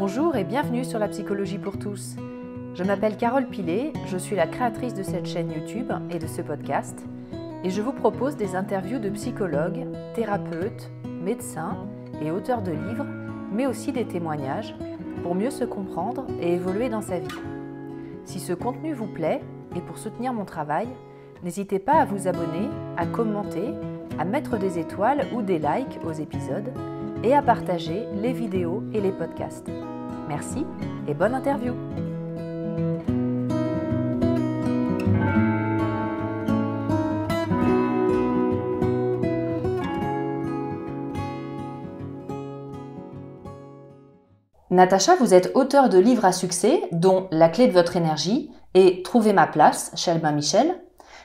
Bonjour et bienvenue sur la psychologie pour tous. Je m'appelle Carole Pilet, je suis la créatrice de cette chaîne YouTube et de ce podcast, et je vous propose des interviews de psychologues, thérapeutes, médecins et auteurs de livres, mais aussi des témoignages, pour mieux se comprendre et évoluer dans sa vie. Si ce contenu vous plaît, et pour soutenir mon travail, n'hésitez pas à vous abonner, à commenter, à mettre des étoiles ou des likes aux épisodes et à partager les vidéos et les podcasts. Merci et bonne interview. Natacha, vous êtes auteur de livres à succès, dont La clé de votre énergie et Trouvez ma place, chez Michel.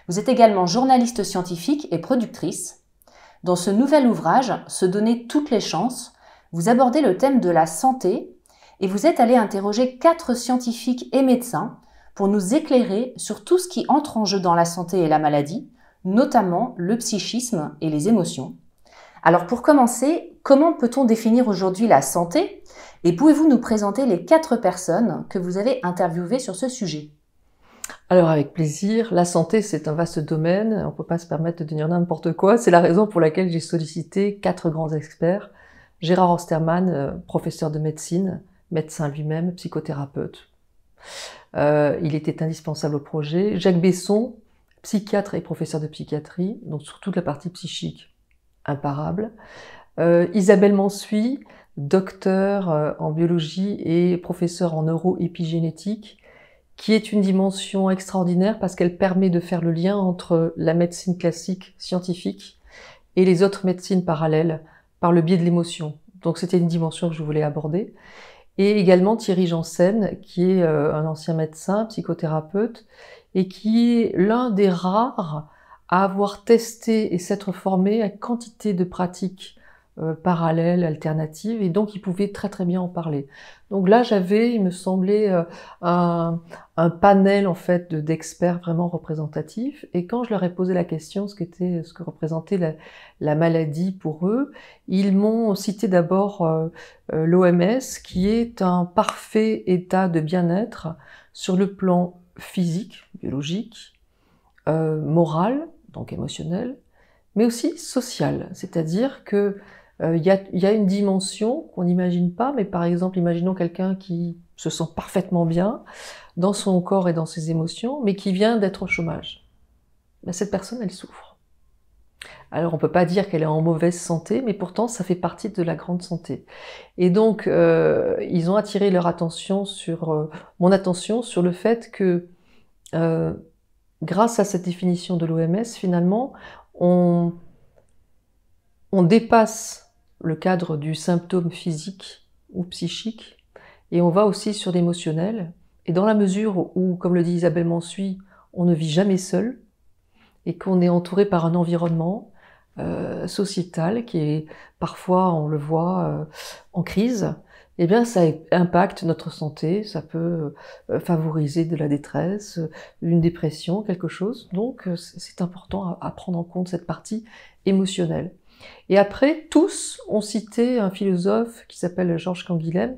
Vous êtes également journaliste scientifique et productrice. Dans ce nouvel ouvrage, Se donner toutes les chances, vous abordez le thème de la santé et vous êtes allé interroger quatre scientifiques et médecins pour nous éclairer sur tout ce qui entre en jeu dans la santé et la maladie, notamment le psychisme et les émotions. Alors pour commencer, comment peut-on définir aujourd'hui la santé et pouvez-vous nous présenter les quatre personnes que vous avez interviewées sur ce sujet alors avec plaisir, la santé c'est un vaste domaine, on ne peut pas se permettre de dire n'importe quoi, c'est la raison pour laquelle j'ai sollicité quatre grands experts, Gérard Ostermann, euh, professeur de médecine, médecin lui-même, psychothérapeute. Euh, il était indispensable au projet. Jacques Besson, psychiatre et professeur de psychiatrie, donc sur toute la partie psychique, imparable. Euh, Isabelle Mansuy, docteur euh, en biologie et professeur en neuroépigénétique, qui est une dimension extraordinaire parce qu'elle permet de faire le lien entre la médecine classique scientifique et les autres médecines parallèles par le biais de l'émotion. Donc c'était une dimension que je voulais aborder et également Thierry Janssen, qui est euh, un ancien médecin, psychothérapeute, et qui est l'un des rares à avoir testé et s'être formé à quantité de pratiques parallèle, euh, parallèles, alternatives, et donc ils pouvaient très très bien en parler. Donc là, j'avais, il me semblait, euh, un, panel en fait d'experts vraiment représentatifs. Et quand je leur ai posé la question, ce ce que représentait la, maladie pour eux, ils m'ont cité d'abord euh, l'OMS, qui est un parfait état de bien-être sur le plan physique, biologique, moral, donc émotionnel, mais aussi social, c'est-à-dire que euh, il y, a, une dimension qu'on n'imagine pas, mais par exemple, imaginons quelqu'un qui se sent parfaitement bien dans son corps et dans ses émotions, mais qui vient d'être au chômage. Ben, cette personne, elle souffre. Alors on ne peut pas dire qu'elle est en mauvaise santé, mais pourtant ça fait partie de la grande santé. Et donc euh, ils ont attiré leur attention sur euh, mon attention sur le fait que grâce à cette définition de l'OMS, finalement, on dépasse le cadre du symptôme physique ou psychique, et on va aussi sur l'émotionnel. Et dans la mesure où, comme le dit Isabelle Mansuy, on ne vit jamais seul et qu'on est entouré par un environnement euh, sociétal qui est parfois, on le voit, euh, en crise, eh bien, ça impacte notre santé, ça peut euh, favoriser de la détresse, une dépression, quelque chose. Donc, c'est important à prendre en compte cette partie émotionnelle. Et après, tous ont cité un philosophe qui s'appelle Georges Canguilhem,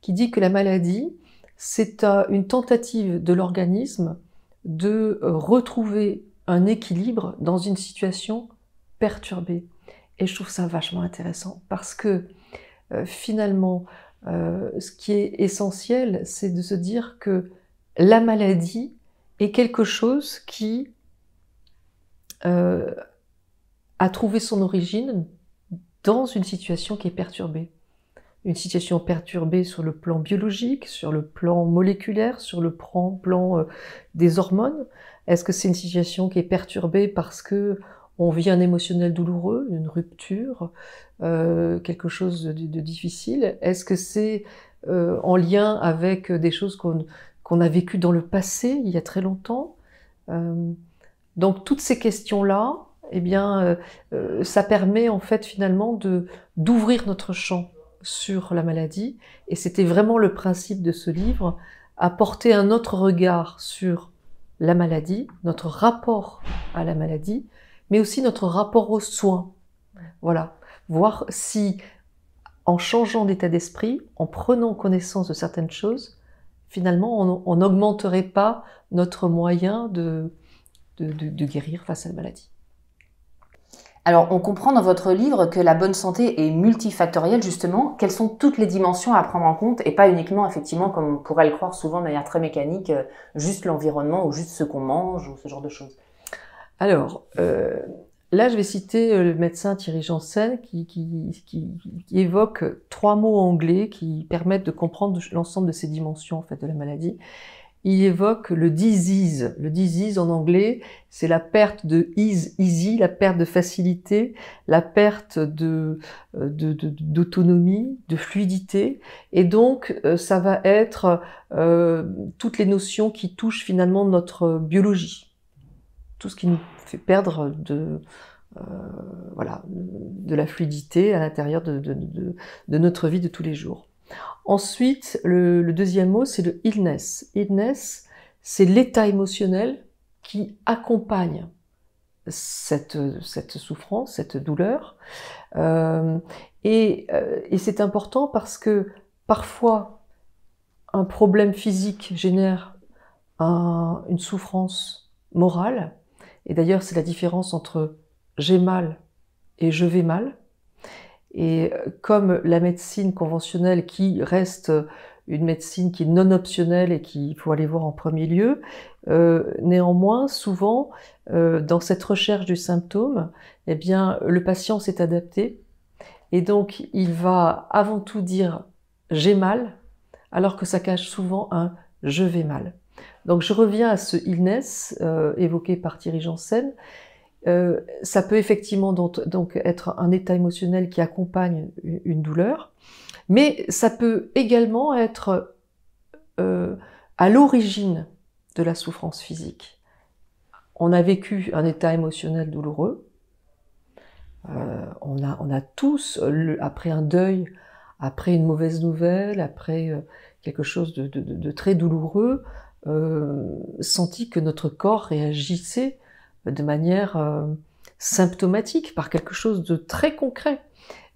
qui dit que la maladie, c'est une tentative de l'organisme de retrouver un équilibre dans une situation perturbée. Et je trouve ça vachement intéressant parce que euh, finalement, euh, ce qui est essentiel, c'est de se dire que la maladie est quelque chose qui euh, a trouver son origine dans une situation qui est perturbée. Une situation perturbée sur le plan biologique, sur le plan moléculaire, sur le plan, euh, des hormones. Est-ce que c'est une situation qui est perturbée parce que on vit un émotionnel douloureux, une rupture, euh, quelque chose de, difficile Est-ce que c'est euh, en lien avec des choses qu'on a vécues dans le passé, il y a très longtemps euh, Donc toutes ces questions-là, eh bien, euh, euh, ça permet en fait finalement de d'ouvrir notre champ sur la maladie. Et c'était vraiment le principe de ce livre, apporter un autre regard sur la maladie, notre rapport à la maladie, mais aussi notre rapport aux soins. Voilà, voir si en changeant d'état d'esprit, en prenant connaissance de certaines choses, finalement, on n'augmenterait pas notre moyen de, de guérir face à la maladie. Alors, on comprend dans votre livre que la bonne santé est multifactorielle, justement. Quelles sont toutes les dimensions à prendre en compte et pas uniquement, effectivement, comme on pourrait le croire souvent de manière très mécanique, euh, juste l'environnement ou juste ce qu'on mange ou ce genre de choses Alors, euh, là, je vais citer euh, le médecin Thierry Janssen qui, qui, qui évoque trois mots anglais qui permettent de comprendre l'ensemble de ces dimensions en fait, de la maladie il évoque le disease. Le disease en anglais, c'est la perte de ease, easy, la perte de facilité, la perte de, euh, d'autonomie, de, fluidité. Et donc, euh, ça va être euh, toutes les notions qui touchent finalement notre biologie. Tout ce qui nous fait perdre de, voilà, de la fluidité à l'intérieur de notre vie de tous les jours. Ensuite, le, deuxième mot, c'est le illness. Illness, c'est l'état émotionnel qui accompagne cette, souffrance, cette douleur. Euh, euh, et, c'est important parce que parfois, un problème physique génère une souffrance morale. Et d'ailleurs, c'est la différence entre j'ai mal et je vais mal. Et euh, comme la médecine conventionnelle qui reste euh, une médecine qui est non optionnelle et qu'il faut aller voir en premier lieu, euh, néanmoins, souvent, dans cette recherche du symptôme, eh bien, le patient s'est adapté et donc il va avant tout dire j'ai mal, alors que ça cache souvent un je vais mal. Donc je reviens à ce illness évoqué par Thierry Janssen. Euh, ça peut effectivement donc, être un état émotionnel qui accompagne une douleur, mais ça peut également être euh, à l'origine de la souffrance physique. On a vécu un état émotionnel douloureux. Euh, on, a, tous, après un deuil, après une mauvaise nouvelle, après quelque chose de très douloureux, senti que notre corps réagissait de manière euh, symptomatique, par quelque chose de très concret.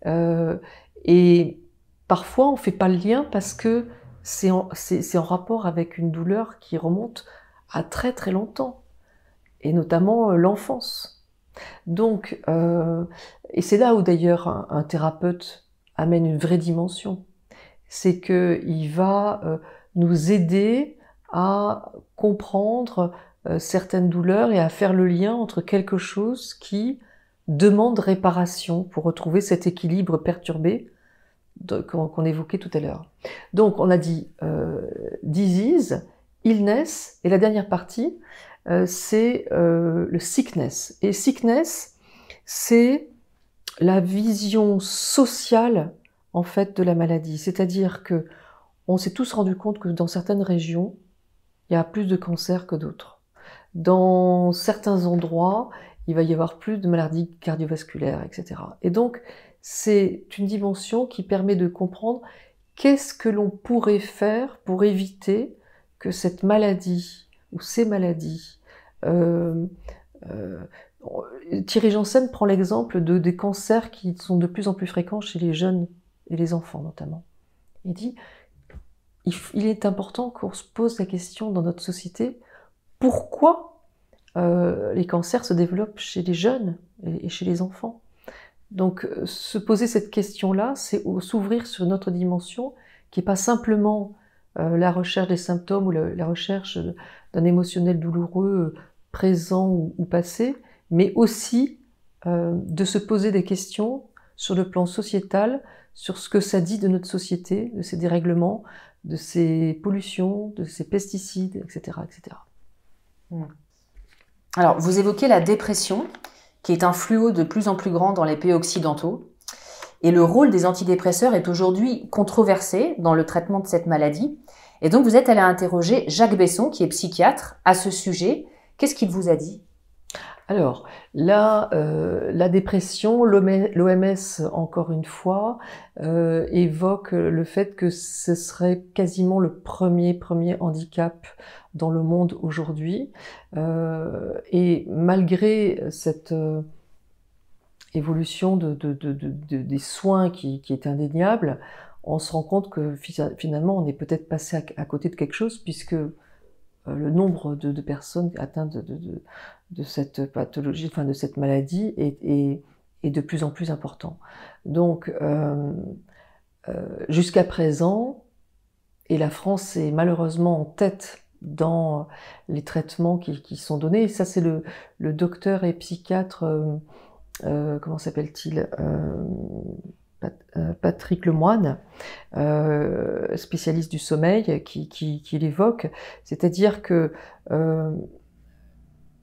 Euh, et parfois, on ne fait pas le lien parce que c'est en, rapport avec une douleur qui remonte à très très longtemps, et notamment euh, l'enfance. Donc, et c'est là où d'ailleurs un, un, thérapeute amène une vraie dimension, c'est qu'il va nous aider à comprendre euh, certaines douleurs et à faire le lien entre quelque chose qui demande réparation pour retrouver cet équilibre perturbé qu'on évoquait tout à l'heure. Donc on a dit euh, disease, illness, et la dernière partie, euh, c'est le sickness. Et sickness, c'est la vision sociale en fait de la maladie. C'est-à-dire que on s'est tous rendu compte que dans certaines régions, il y a plus de cancers que d'autres. Dans certains endroits, il va y avoir plus de maladies cardiovasculaires, etc. Et donc, c'est une dimension qui permet de comprendre qu'est-ce que l'on pourrait faire pour éviter que cette maladie ou ces maladies. Euh, euh, Thierry Janssen prend l'exemple de, des cancers qui sont de plus en plus fréquents chez les jeunes et les enfants notamment. Il dit il est important qu'on se pose la question dans notre société pourquoi euh, les cancers se développent chez les jeunes et chez les enfants. Donc euh, se poser cette question-là, c'est s'ouvrir sur notre dimension qui n'est pas simplement euh, la recherche des symptômes ou la, recherche d'un émotionnel douloureux présent ou, passé, mais aussi de se poser des questions sur le plan sociétal, sur ce que ça dit de notre société, de ses dérèglements, de ses pollutions, de ses pesticides, etc. etc. Hmm. Alors, vous évoquez la dépression, qui est un fluo de plus en plus grand dans les pays occidentaux. Et le rôle des antidépresseurs est aujourd'hui controversé dans le traitement de cette maladie. Et donc, vous êtes allé interroger Jacques Besson, qui est psychiatre, à ce sujet. Qu'est-ce qu'il vous a dit alors, la, euh, la dépression, l'OMS, encore une fois, euh, évoque le fait que ce serait quasiment le premier, premier handicap dans le monde aujourd'hui. Euh, et malgré cette évolution des soins qui, est indéniable, on se rend compte que finalement, on est peut-être passé à, côté de quelque chose, puisque le nombre de, personnes atteintes de, de cette pathologie, enfin de cette maladie est, de plus en plus important. Donc, euh, euh, jusqu'à présent, et la France est malheureusement en tête dans les traitements qui, sont donnés, et ça c'est le, docteur et psychiatre, euh, comment s'appelle-t-il Patrick Lemoine, spécialiste du sommeil, qui, l'évoque, c'est-à-dire que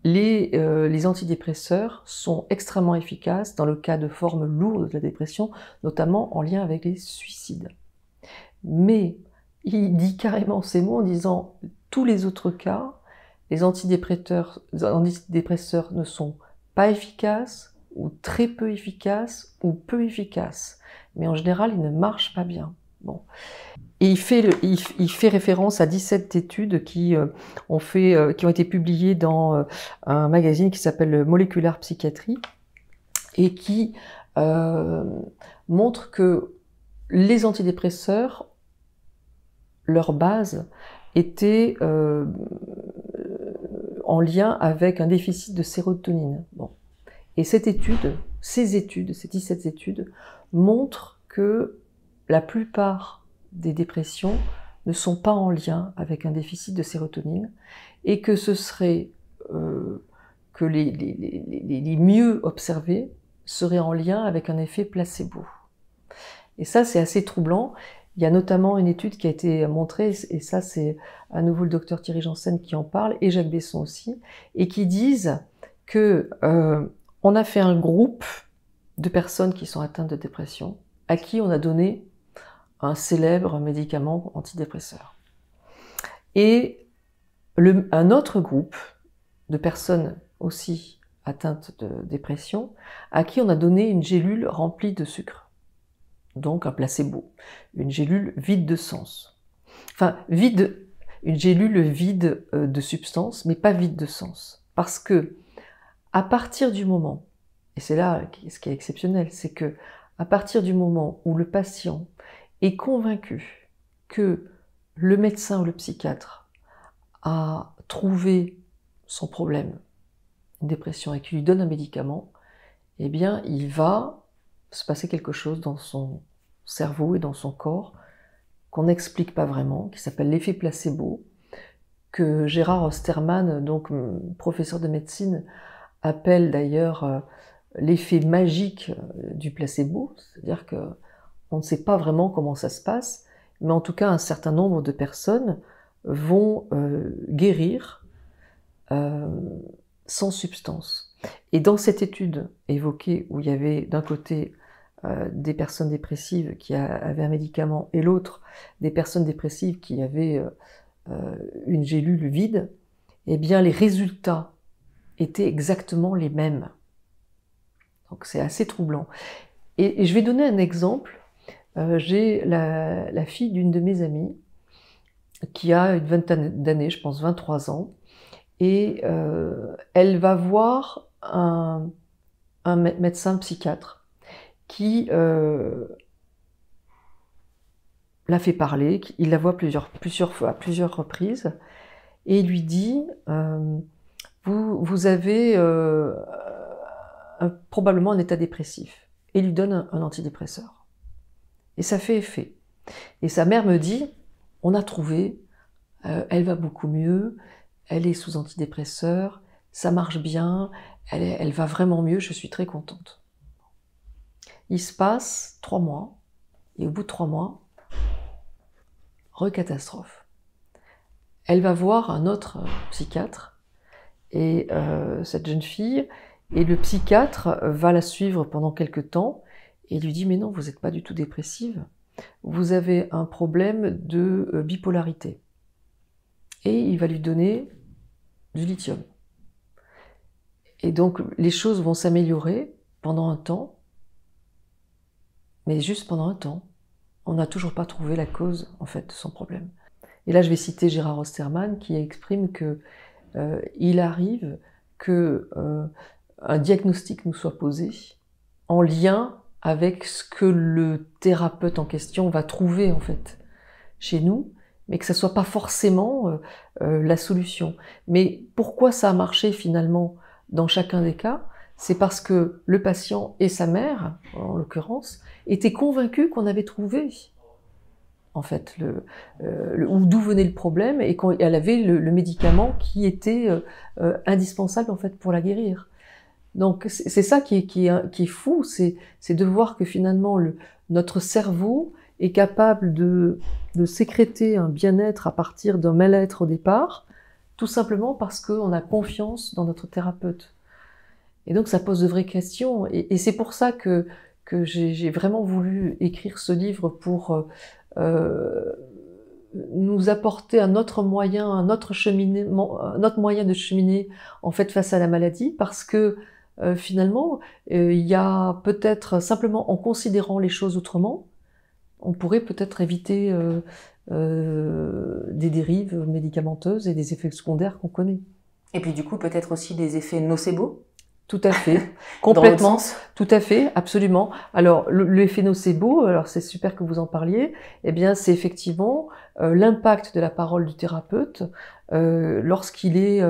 euh, les, antidépresseurs sont extrêmement efficaces dans le cas de formes lourdes de la dépression, notamment en lien avec les suicides. Mais il dit carrément ces mots en disant tous les autres cas, les antidépresseurs, les antidépresseurs ne sont pas efficaces ou très peu efficaces ou peu efficaces. Mais en général, ils ne marchent pas bien. Bon. Et il fait, il, fait référence à 17 études qui, euh, ont, fait, euh, qui ont été publiées dans euh, un magazine qui s'appelle Molecular psychiatrie » et qui montre que les antidépresseurs, leur base était en lien avec un déficit de sérotonine. Bon. Et cette étude, ces études, ces 17 études, montrent que la plupart des dépressions ne sont pas en lien avec un déficit de sérotonine et que ce serait euh, que les, les, mieux observés seraient en lien avec un effet placebo. Et ça, c'est assez troublant. Il y a notamment une étude qui a été montrée, et ça, c'est à nouveau le docteur Thierry Janssen qui en parle, et Jacques Besson aussi, et qui disent que euh, on a fait un groupe de personnes qui sont atteintes de dépression, à qui on a donné un célèbre médicament antidépresseur. Et un autre groupe de personnes aussi atteintes de dépression, à qui on a donné une gélule remplie de sucre, donc un placebo, une gélule vide de sens. Enfin, vide, une gélule vide euh, de substance, mais pas vide de sens. Parce que, à partir du moment, et c'est là ce qui est exceptionnel, c'est que, à partir du moment où le patient est convaincu que le médecin ou le psychiatre a trouvé son problème, une dépression, et qu'il lui donne un médicament, eh bien, il va se passer quelque chose dans son cerveau et dans son corps qu'on n'explique pas vraiment, qui s'appelle l'effet placebo, que Gérard Osterman, donc professeur de médecine, appelle d'ailleurs euh, l'effet magique euh, du placebo, c'est-à-dire que on ne sait pas vraiment comment ça se passe, mais en tout cas, un certain nombre de personnes vont euh, guérir euh, sans substance. Et dans cette étude évoquée, où il y avait d'un côté euh, des personnes dépressives qui avaient un médicament et l'autre des personnes dépressives qui avaient une gélule vide, eh bien les résultats étaient exactement les mêmes. Donc c'est assez troublant. et, je vais donner un exemple euh, j'ai la, fille d'une de mes amies qui a une vingtaine d'années, je pense 23 ans, et euh, elle va voir un, médecin psychiatre qui euh, la fait parler, il la voit plusieurs, fois, à plusieurs reprises, et lui dit vous, vous, avez probablement un état dépressif, et lui donne un antidépresseur. Et ça fait effet. Et sa mère me dit, on a trouvé, euh, elle va beaucoup mieux, elle est sous antidépresseur, ça marche bien, elle, va vraiment mieux, je suis très contente. Il se passe trois mois, et au bout de trois mois, recatastrophe. Elle va voir un autre euh, psychiatre, et euh, cette jeune fille, et le psychiatre va la suivre pendant quelques temps, et il lui dit, mais non, vous n'êtes pas du tout dépressive, vous avez un problème de euh, bipolarité. Et il va lui donner du lithium. Et donc les choses vont s'améliorer pendant un temps, mais juste pendant un temps. On n'a toujours pas trouvé la cause en fait de son problème. Et là, je vais citer Gérard Osterman qui exprime que euh, il arrive que euh, un diagnostic nous soit posé en lien avec ce que le thérapeute en question va trouver en fait chez nous, mais que ça soit pas forcément euh, euh, la solution. Mais pourquoi ça a marché finalement dans chacun des cas C'est parce que le patient et sa mère, en l'occurrence, étaient convaincus qu'on avait trouvé en fait euh, d'où venait le problème et qu'elle avait le, le, médicament qui était indispensable en fait pour la guérir. Donc c'est ça qui hein, est, fou, c'est de voir que finalement notre cerveau est capable de, sécréter un bien-être à partir d'un mal-être au départ, tout simplement parce qu'on a confiance dans notre thérapeute. Et donc ça pose de vraies questions. Et, c'est pour ça que, j'ai vraiment voulu écrire ce livre pour euh, nous apporter un autre moyen, un autre moyen de cheminer en fait face à la maladie, parce que euh, finalement, euh, il y a peut-être simplement en considérant les choses autrement, on pourrait peut-être éviter euh, des dérives médicamenteuses et des effets secondaires qu'on connaît. Et puis du coup, peut-être aussi des effets nocebo tout à fait, complètement, tout à fait, absolument. Alors l'effet nocebo, alors c'est super que vous en parliez. Eh bien, c'est effectivement l'impact de la parole du thérapeute lorsqu'il est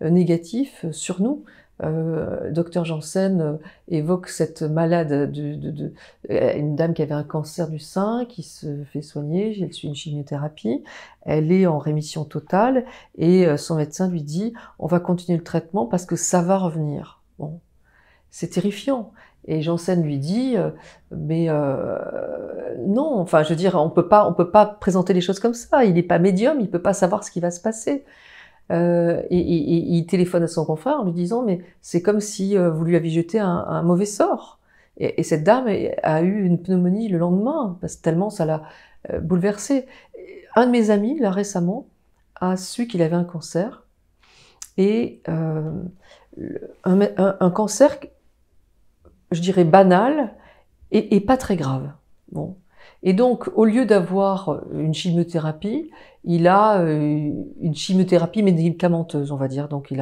négatif sur nous. Euh, docteur Janssen euh, évoque cette malade, de, euh, une dame qui avait un cancer du sein, qui se fait soigner, elle suit une chimiothérapie, elle est en rémission totale et son médecin lui dit on va continuer le traitement parce que ça va revenir. Bon, c'est terrifiant. Et Janssen lui dit, mais non, enfin, je veux dire, on ne peut pas présenter les choses comme ça. Il n'est pas médium, il peut pas savoir ce qui va se passer. Euh, et, il téléphone à son confrère en lui disant mais c'est comme si euh, vous lui aviez jeté un, mauvais sort. Et, cette dame a eu une pneumonie le lendemain parce que tellement ça l'a bouleversé euh, bouleversée. Un de mes amis là récemment a su qu'il avait un cancer et un, cancer, je dirais banal et, et pas très grave. Bon, et donc, au lieu d'avoir euh, une chimiothérapie, il a euh, une chimiothérapie médicamenteuse, on va dire. Donc, il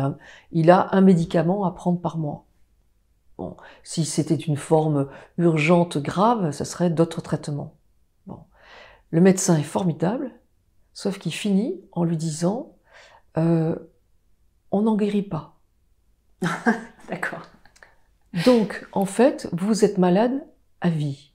a, un médicament à prendre par mois. Bon. Si c'était une forme urgente, grave, ça serait d'autres traitements. Bon. Le médecin est formidable, sauf qu'il finit en lui disant euh, On n'en guérit pas. D'accord. Donc, en fait, vous êtes malade à vie.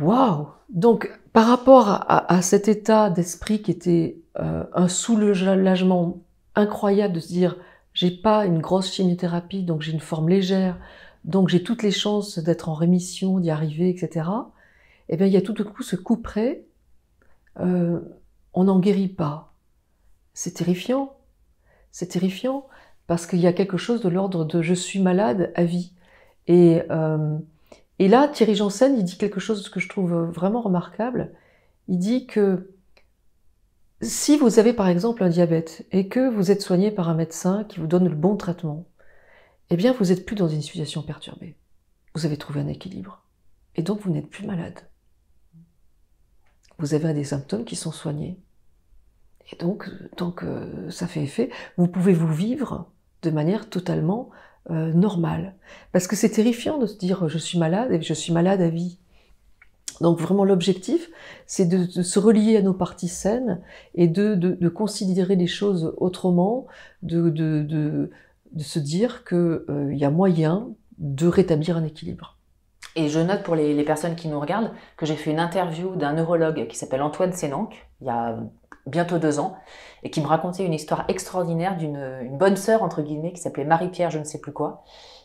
Waouh Donc, par rapport à, cet état d'esprit qui était euh, un soulagement incroyable de se dire j'ai pas une grosse chimiothérapie, donc j'ai une forme légère, donc j'ai toutes les chances d'être en rémission, d'y arriver, etc. Eh bien, il y a tout de coup ce coup près, euh, on n'en guérit pas. C'est terrifiant. C'est terrifiant parce qu'il y a quelque chose de l'ordre de je suis malade à vie. Et euh, et là, Thierry Janssen, il dit quelque chose que je trouve vraiment remarquable. Il dit que si vous avez par exemple un diabète et que vous êtes soigné par un médecin qui vous donne le bon traitement, eh bien vous n'êtes plus dans une situation perturbée. Vous avez trouvé un équilibre. Et donc vous n'êtes plus malade. Vous avez des symptômes qui sont soignés. Et donc, euh, tant que ça fait effet, vous pouvez vous vivre de manière totalement euh, normal. Parce que c'est terrifiant de se dire je suis malade et je suis malade à vie. Donc vraiment l'objectif, c'est de, se relier à nos parties saines et de, considérer les choses autrement, de, se dire qu'il euh, y a moyen de rétablir un équilibre. Et je note pour les, les personnes qui nous regardent que j'ai fait une interview d'un neurologue qui s'appelle Antoine Sénanque, il y a bientôt deux ans, et qui me racontait une histoire extraordinaire d'une bonne sœur, entre guillemets, qui s'appelait Marie-Pierre, je ne sais plus quoi,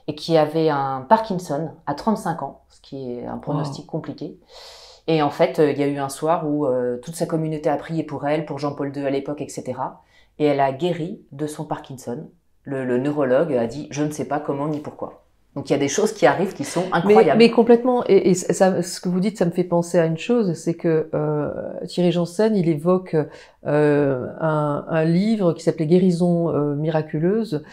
et qui avait un Parkinson à 35 ans, ce qui est un pronostic oh. compliqué. Et en fait, euh, il y a eu un soir où euh, toute sa communauté a prié pour elle, pour Jean-Paul II à l'époque, etc. Et elle a guéri de son Parkinson. le neurologue a dit, je ne sais pas comment ni pourquoi. Donc il y a des choses qui arrivent qui sont incroyables. Mais, complètement. Et, ce que vous dites, ça me fait penser à une chose, c'est que euh, Thierry Janssen, il évoque euh, un, livre qui s'appelait Guérison euh, miraculeuse,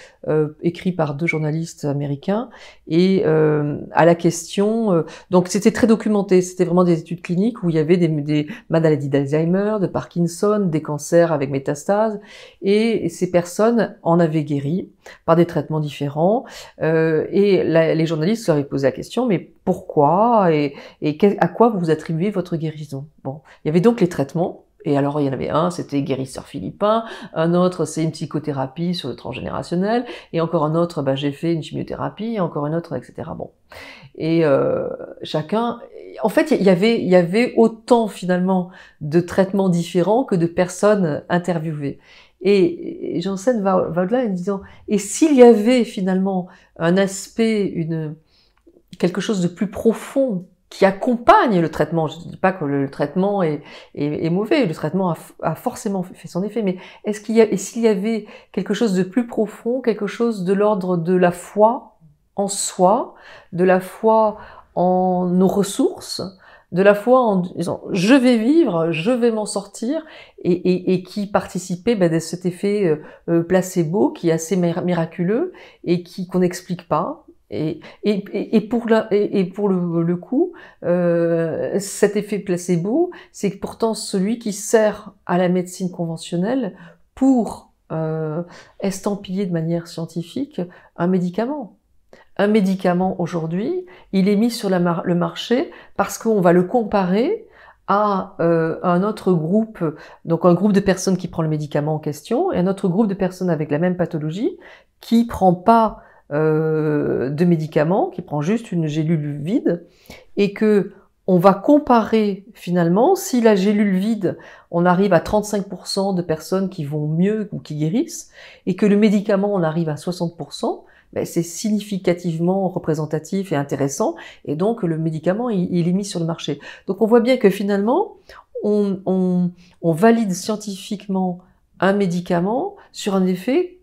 écrit par deux journalistes américains, et à la question. donc c'était très documenté. C'était vraiment des études cliniques où il y avait des, maladies d'Alzheimer, de Parkinson, des cancers avec métastases, et ces personnes en avaient guéri par des traitements différents. et les journalistes se sont posés la question, mais pourquoi et, à quoi vous attribuez votre guérison Bon, il y avait donc les traitements. Et alors, il y en avait un, c'était guérisseur philippin, un autre, c'est une psychothérapie sur le transgénérationnel, et encore un autre, bah, j'ai fait une chimiothérapie, et encore un autre, etc. Bon. Et euh, chacun, en fait, il y avait autant finalement de traitements différents que de personnes interviewées. Et Janssen va, au-delà en disant, et s'il y avait finalement un aspect, quelque chose de plus profond qui accompagne le traitement, je ne dis pas que le, traitement est, est, mauvais, le traitement a, forcément fait son effet, mais est-ce qu'il y a, s'il y avait quelque chose de plus profond, quelque chose de l'ordre de la foi en soi, de la foi en nos ressources, de la foi en disant je vais vivre, je vais m'en sortir, et, qui participait ben, cet effet euh, euh, placebo qui est assez miraculeux et qui qu'on n'explique pas. Et, pour, le, le coup, euh, cet effet placebo, c'est pourtant celui qui sert à la médecine conventionnelle pour estampiller de manière scientifique un médicament un médicament aujourd'hui, il est mis sur la le marché parce qu'on va le comparer à euh, un autre groupe, donc un groupe de personnes qui prend le médicament en question et un autre groupe de personnes avec la même pathologie qui prend pas euh, de médicament, qui prend juste une gélule vide et que on va comparer finalement si la gélule vide, on arrive à 35% de personnes qui vont mieux ou qui guérissent, et que le médicament, on arrive à 60%, ben, c'est significativement représentatif et intéressant, et donc le médicament, il, est mis sur le marché. Donc on voit bien que finalement, on, on, on valide scientifiquement un médicament sur un effet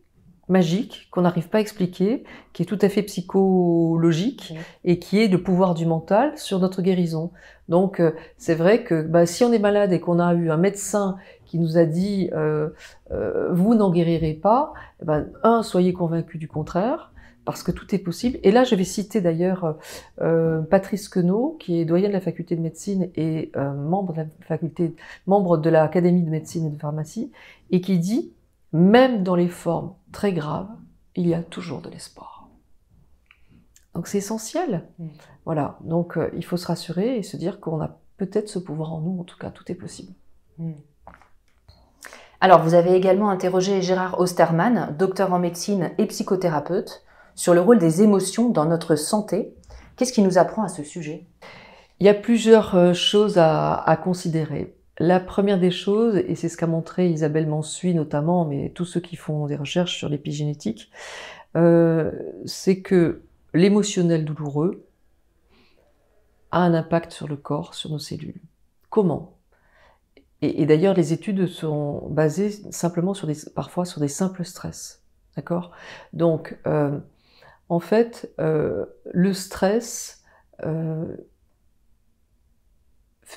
magique qu'on n'arrive pas à expliquer, qui est tout à fait psychologique et qui est le pouvoir du mental sur notre guérison. Donc euh, c'est vrai que bah, si on est malade et qu'on a eu un médecin qui nous a dit euh, euh vous n'en guérirez pas, eh ben, un soyez convaincu du contraire parce que tout est possible. Et là, je vais citer d'ailleurs euh, Patrice Queneau, qui est doyen de la faculté de médecine et euh, membre de la faculté, membre de l'Académie de médecine et de pharmacie, et qui dit même dans les formes très graves, il y a toujours de l'espoir. Donc c'est essentiel. Mmh. Voilà. Donc euh, il faut se rassurer et se dire qu'on a peut-être ce pouvoir en nous. En tout cas, tout est possible. Mmh. Alors, vous avez également interrogé Gérard Osterman, docteur en médecine et psychothérapeute sur le rôle des émotions dans notre santé. Qu'est-ce qui nous apprend à ce sujet Il y a plusieurs euh, choses à, considérer. La première des choses, et c'est ce qu'a montré Isabelle Mansuy notamment, mais tous ceux qui font des recherches sur l'épigénétique, euh, c'est que l'émotionnel douloureux a un impact sur le corps, sur nos cellules. Comment Et, d'ailleurs, les études sont basées simplement sur des, parfois sur des simples stress. D'accord Donc, euh, en fait, euh, le stress euh,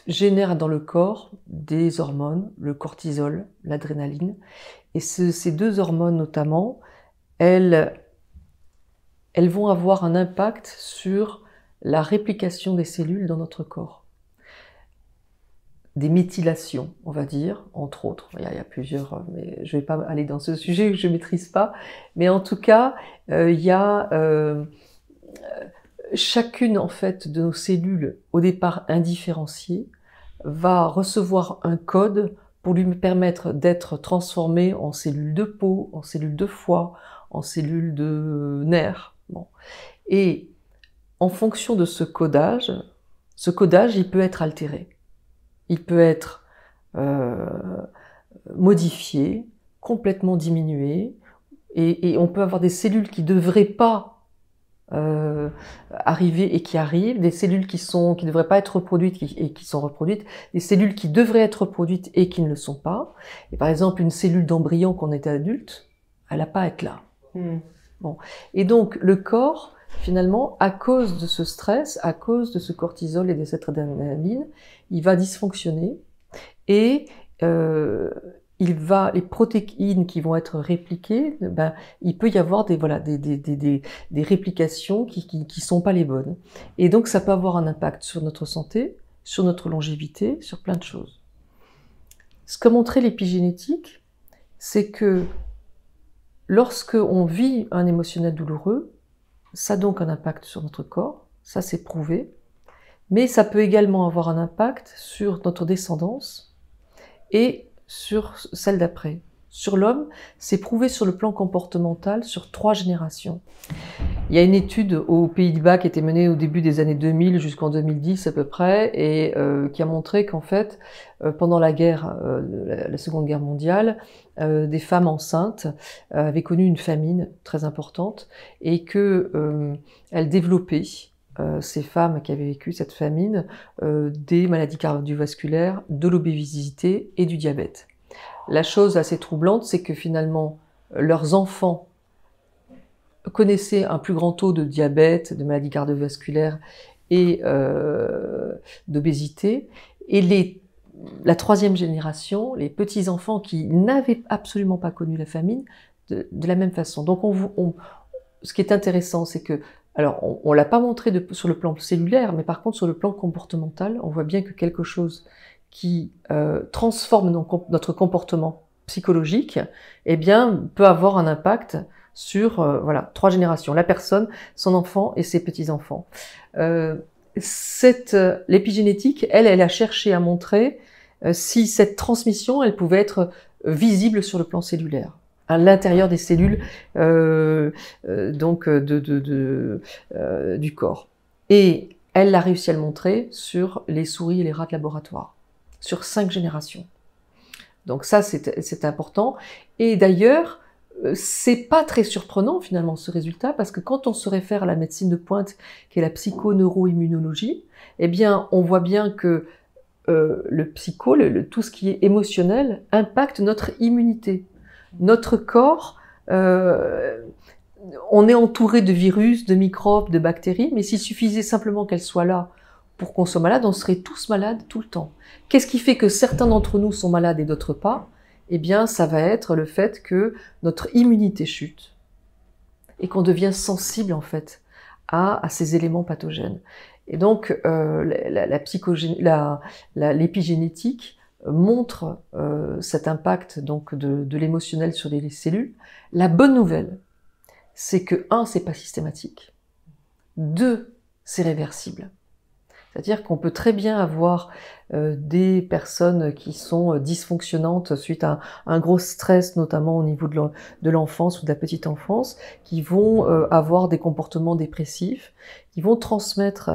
génère dans le corps des hormones, le cortisol, l'adrénaline. Et ces deux hormones notamment, elles vont avoir un impact sur la réplication des cellules dans notre corps des méthylations, on va dire, entre autres. Il y a, plusieurs, euh, mais je ne vais pas aller dans ce sujet que je ne maîtrise pas. Mais en tout cas, euh, il y a euh, chacune en fait de nos cellules, au départ indifférenciées, va recevoir un code pour lui permettre d'être transformée en cellule de peau, en cellule de foie, en cellule de nerfs. Et en fonction de ce codage, ce codage, il peut être altéré. Il peut être euh, modifié, complètement diminué, et, on peut avoir des cellules qui devraient pas euh, arriver et qui arrivent, des cellules qui sont qui devraient pas être reproduites et qui sont reproduites, des cellules qui devraient être reproduites et qui ne le sont pas. Et par exemple, une cellule d'embryon qu'on était adulte, elle n'a pas à être là. Hmm. Bon, et donc le corps finalement, à cause de ce stress, à cause de ce cortisol et de cette adrénaline, il va dysfonctionner et euh, il va les protéines qui vont être répliquées, ben, il peut y avoir des voilà des, des, des, des réplications qui, qui, sont pas les bonnes. Et donc ça peut avoir un impact sur notre santé, sur notre longévité, sur plein de choses. Ce que montrait l'épigénétique, c'est que lorsque on vit un émotionnel douloureux, ça a donc un impact sur notre corps, ça c'est prouvé, mais ça peut également avoir un impact sur notre descendance et sur celle d'après sur l'homme, c'est prouvé sur le plan comportemental sur trois générations. Il y a une étude aux Pays-Bas qui a été menée au début des années 2000 jusqu'en 2010 à peu près et euh, qui a montré qu'en fait, euh, pendant la guerre, euh, la Seconde Guerre mondiale, des femmes enceintes avaient connu une famine très importante et que elles développaient ces femmes qui avaient vécu cette famine des maladies cardiovasculaires, de l'obésité et du diabète la chose assez troublante, c'est que finalement, euh, leurs enfants connaissaient un plus grand taux de diabète, de maladies cardiovasculaires et euh, d'obésité. Et la troisième génération, les petits-enfants qui n'avaient absolument pas connu la famine, de, la même façon. Donc, ce qui est intéressant, c'est que, alors, on ne l'a pas montré sur le plan cellulaire, mais par contre, sur le plan comportemental, on voit bien que quelque chose qui euh, transforme notre comportement psychologique, eh bien, peut avoir un impact sur euh, voilà trois générations la personne, son enfant et ses petits enfants. Euh, euh, l'épigénétique, elle, elle a cherché à montrer euh, si cette transmission, elle pouvait être visible sur le plan cellulaire à l'intérieur des cellules donc de, de du corps. Et elle l'a réussi à le montrer sur les souris et les rats de laboratoire sur cinq générations. Donc ça, c'est important. Et d'ailleurs, euh, c'est pas très surprenant finalement ce résultat parce que quand on se réfère à la médecine de pointe qui est la psychoneuroimmunologie, eh bien on voit bien que euh, le psycho, tout ce qui est émotionnel impacte notre immunité. Notre corps, euh, on est entouré de virus, de microbes, de bactéries, mais s'il suffisait simplement qu'elles soient là pour qu'on soit malade, on serait tous malades tout le temps. Qu'est-ce qui fait que certains d'entre nous sont malades et d'autres pas Eh bien, ça va être le fait que notre immunité chute et qu'on devient sensible en fait à, ces éléments pathogènes. Et donc, euh, la, l'épigénétique montre euh, cet impact donc de, l'émotionnel sur les, cellules. La bonne nouvelle, c'est que un, c'est pas systématique. Deux, c'est réversible. C'est-à-dire qu'on peut très bien avoir euh, des personnes qui sont euh, dysfonctionnantes suite à un, gros stress, notamment au niveau de l'enfance ou de la petite enfance, qui vont euh, avoir des comportements dépressifs, qui vont transmettre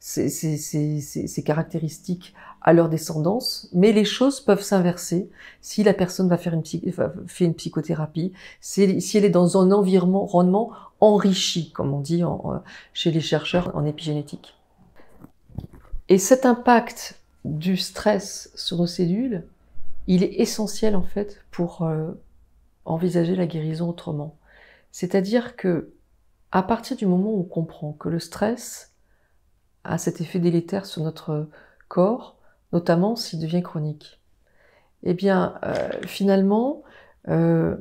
ces, caractéristiques à leur descendance, mais les choses peuvent s'inverser si la personne va faire une, fait une psychothérapie, si, elle est dans un environnement enrichi, comme on dit chez les chercheurs en épigénétique. Et cet impact du stress sur nos cellules, il est essentiel en fait pour euh, envisager la guérison autrement. C'est-à-dire que à partir du moment où on comprend que le stress a cet effet délétère sur notre corps, notamment s'il devient chronique, eh bien euh, finalement, euh,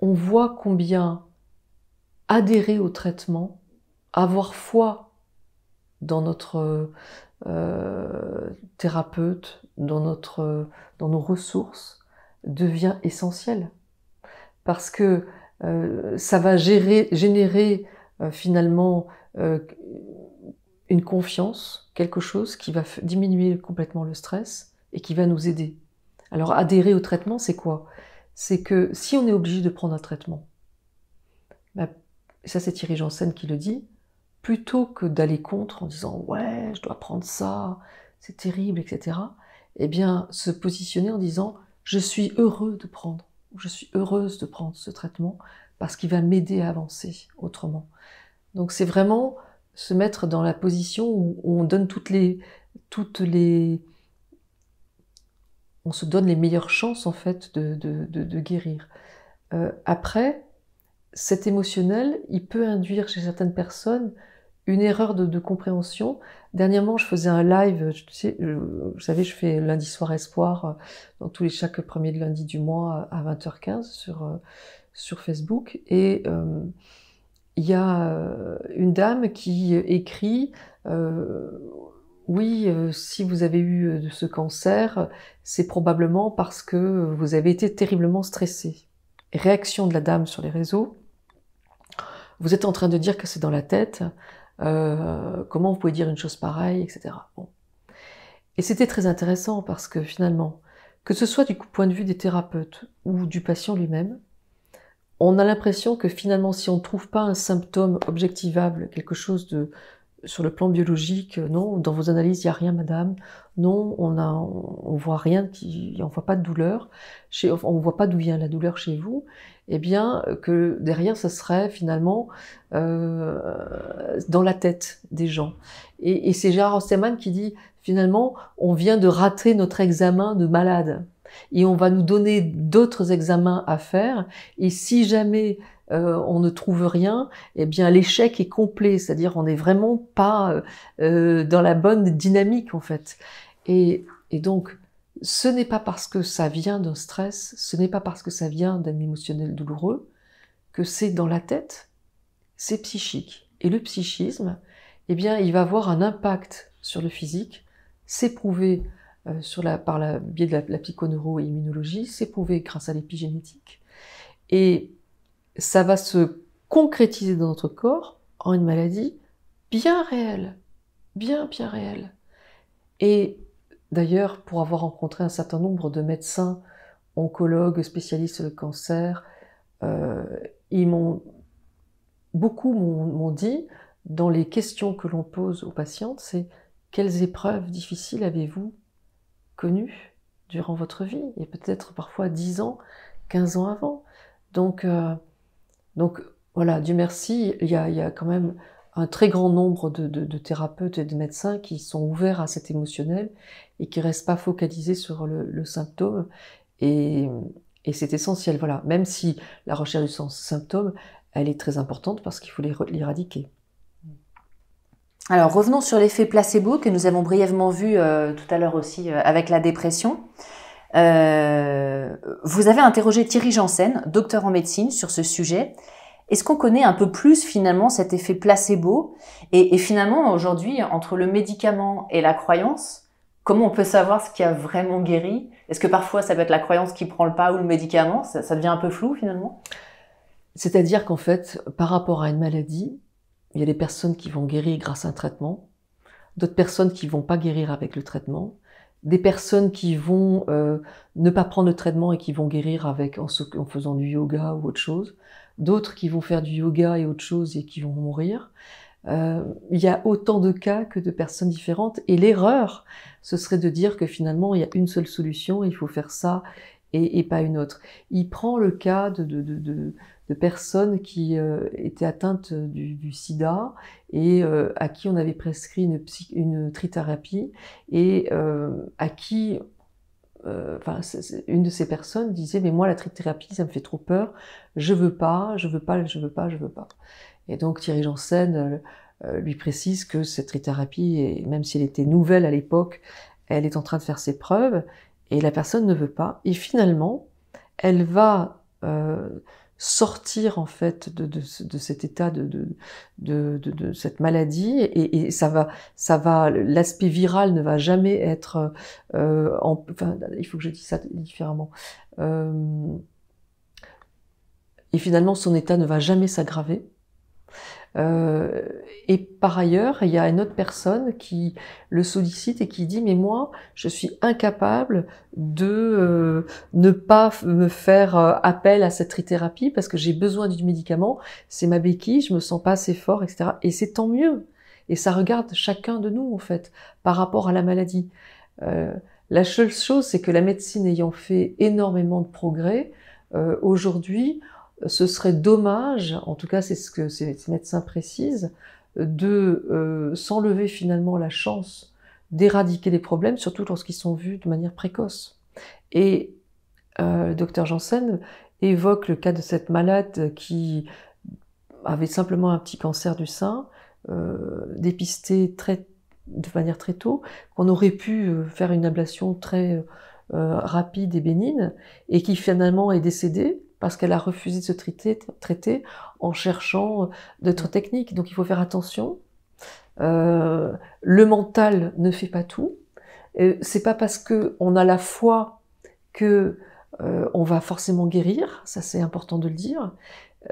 on voit combien adhérer au traitement, avoir foi dans notre euh, thérapeute, dans, nos ressources, devient essentiel. Parce que euh, ça va générer euh, finalement une confiance, quelque chose qui va diminuer complètement le stress et qui va nous aider. Alors adhérer au traitement, c'est quoi C'est que si on est obligé de prendre un traitement, bah, ça c'est Thierry Janssen qui le dit, plutôt que d'aller contre en disant ouais, je dois prendre ça, c'est terrible, etc., eh bien, se positionner en disant je suis heureux de prendre, je suis heureuse de prendre ce traitement parce qu'il va m'aider à avancer autrement. Donc c'est vraiment se mettre dans la position où on donne toutes les, toutes les, on se donne les meilleures chances en fait de, guérir. Euh, après, cet émotionnel, il peut induire chez certaines personnes une erreur de, compréhension. Dernièrement, je faisais un live, vous savez, je fais lundi soir espoir, euh, dans tous les chaque premier de lundi du mois à 20h15 sur, euh, sur Facebook. Et euh, il y a une dame qui écrit Oui, si vous avez eu de ce cancer, c'est probablement parce que vous avez été terriblement stressé. Réaction de la dame sur les réseaux vous êtes en train de dire que c'est dans la tête. Euh, comment vous pouvez dire une chose pareille, etc. Bon. Et c'était très intéressant parce que finalement, que ce soit du point de vue des thérapeutes ou du patient lui-même, on a l'impression que finalement, si on ne trouve pas un symptôme objectivable, quelque chose de, sur le plan biologique, euh, non, dans vos analyses, il n'y a rien, madame. Non, on ne on, voit rien, qui, on voit pas de douleur. Chez, on ne voit pas d'où vient la douleur chez vous. Eh bien, euh, que derrière, ce serait finalement euh, dans la tête des gens. Et, c'est Gérard Osterman qui dit, finalement, on vient de rater notre examen de malade. Et on va nous donner d'autres examens à faire. Et si jamais euh, on ne trouve rien, eh bien l'échec est complet, c'est-à-dire on n'est vraiment pas euh, euh, dans la bonne dynamique en fait. Et, et donc, ce n'est pas parce que ça vient d'un stress, ce n'est pas parce que ça vient d'un émotionnel douloureux, que c'est dans la tête, c'est psychique. Et le psychisme, eh bien, il va avoir un impact sur le physique, c'est prouvé sur la, par le biais de la, la psychoneuro-immunologie, c'est prouvé grâce à l'épigénétique. Et ça va se concrétiser dans notre corps en une maladie bien réelle, bien, bien réelle. Et d'ailleurs, pour avoir rencontré un certain nombre de médecins, oncologues, spécialistes de cancer, euh, ils m'ont beaucoup m'ont dit dans les questions que l'on pose aux patientes, c'est quelles épreuves difficiles avez-vous connues durant votre vie et peut-être parfois 10 ans, 15 ans avant. Donc euh, donc voilà, du merci, il y a, quand même un très grand nombre de, thérapeutes et de médecins qui sont ouverts à cet émotionnel et qui ne restent pas focalisés sur le, symptôme. Et, c'est essentiel, voilà. Même si la recherche du symptôme, elle est très importante parce qu'il faut l'éradiquer. Alors revenons sur l'effet placebo que nous avons brièvement vu euh, tout à l'heure aussi euh, avec la dépression. Euh, vous avez interrogé Thierry Janssen, docteur en médecine, sur ce sujet. Est-ce qu'on connaît un peu plus finalement cet effet placebo et, finalement aujourd'hui entre le médicament et la croyance, comment on peut savoir ce qui a vraiment guéri Est-ce que parfois ça peut être la croyance qui prend le pas ou le médicament ça, ça devient un peu flou finalement C'est-à-dire qu'en fait, par rapport à une maladie, il y a des personnes qui vont guérir grâce à un traitement, d'autres personnes qui vont pas guérir avec le traitement, des personnes qui vont euh, ne pas prendre le traitement et qui vont guérir avec en, faisant du yoga ou autre chose, d'autres qui vont faire du yoga et autre chose et qui vont mourir. Euh, il y a autant de cas que de personnes différentes et l'erreur, ce serait de dire que finalement il y a une seule solution, il faut faire ça et, pas une autre. Il prend le cas de, de, de de personnes qui euh, étaient atteintes euh, du, sida et euh, à qui on avait prescrit une, trithérapie et à qui enfin, une de ces personnes disait mais moi la trithérapie ça me fait trop peur, je veux pas, je veux pas, je veux pas, je veux pas. Et donc Thierry Janssen lui précise que cette trithérapie, et même si elle était nouvelle à l'époque, elle est en train de faire ses preuves et la personne ne veut pas. Et finalement, elle va sortir en fait de, cet état de, de, cette maladie et, ça va ça va l'aspect viral ne va jamais être euh, enfin, il faut que je dise ça différemment euh, et finalement son état ne va jamais s'aggraver euh, et par ailleurs, il y a une autre personne qui le sollicite et qui dit mais moi, je suis incapable de euh, ne pas me faire euh, appel à cette trithérapie parce que j'ai besoin du médicament, c'est ma béquille, je me sens pas assez fort, etc. Et c'est tant mieux. Et ça regarde chacun de nous en fait par rapport à la maladie. la seule chose, c'est que la médecine ayant fait énormément de progrès, aujourd'hui, ce serait dommage, en tout cas c'est ce que ces médecins précisent, de euh, s'enlever finalement la chance d'éradiquer les problèmes, surtout lorsqu'ils sont vus de manière précoce. Et euh, le docteur Janssen évoque le cas de cette malade qui avait simplement un petit cancer du sein, euh, dépisté de manière très tôt, qu'on aurait pu faire une ablation très rapide et bénigne, et qui finalement est décédée parce qu'elle a refusé de se traiter, en cherchant euh, d'autres mm. techniques. Donc il faut faire attention. Euh, le mental ne fait pas tout. C'est pas parce qu'on a la foi que euh, on va forcément guérir. Ça c'est important de le dire.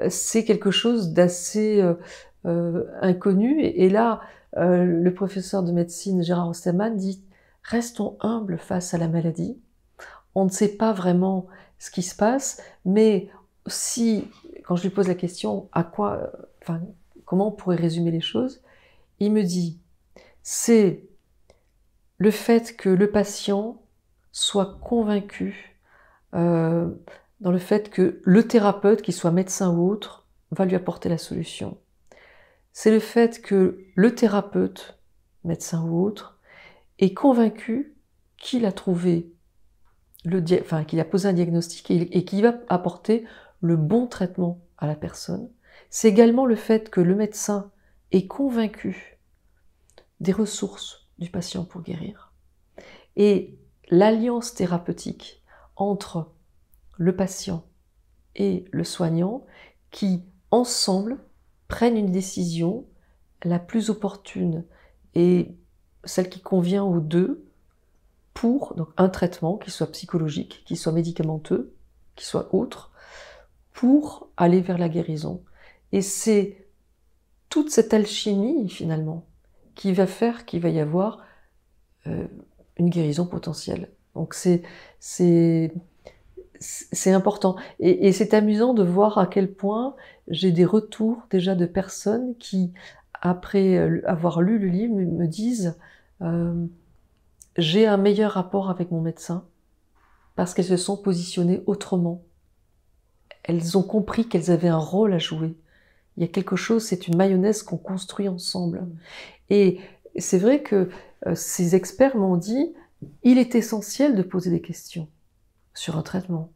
C'est quelque chose d'assez inconnu. Et, là, le professeur de médecine Gérard Osterman dit restons humbles face à la maladie. On ne sait pas vraiment ce qui se passe, mais si, quand je lui pose la question, à quoi, euh, enfin, comment on pourrait résumer les choses, il me dit, c'est le fait que le patient soit convaincu euh, dans le fait que le thérapeute, qu'il soit médecin ou autre, va lui apporter la solution. C'est le fait que le thérapeute, médecin ou autre, est convaincu qu'il a trouvé le enfin, qu'il a posé un diagnostic et, et qui va apporter le bon traitement à la personne. C'est également le fait que le médecin est convaincu des ressources du patient pour guérir. Et l'alliance thérapeutique entre le patient et le soignant qui, ensemble, prennent une décision la plus opportune et celle qui convient aux deux pour donc, un traitement qui soit psychologique, qui soit médicamenteux, qui soit autre, pour aller vers la guérison. Et c'est toute cette alchimie, finalement, qui va faire qu'il va y avoir euh, une guérison potentielle. Donc c'est, c'est, c'est important. Et, c'est amusant de voir à quel point j'ai des retours déjà de personnes qui, après euh, avoir lu le livre, me disent... Euh, j'ai un meilleur rapport avec mon médecin parce qu'elles se sont positionnées autrement. Elles ont compris qu'elles avaient un rôle à jouer. Il y a quelque chose, c'est une mayonnaise qu'on construit ensemble. Et c'est vrai que euh, ces experts m'ont dit, il est essentiel de poser des questions sur un traitement.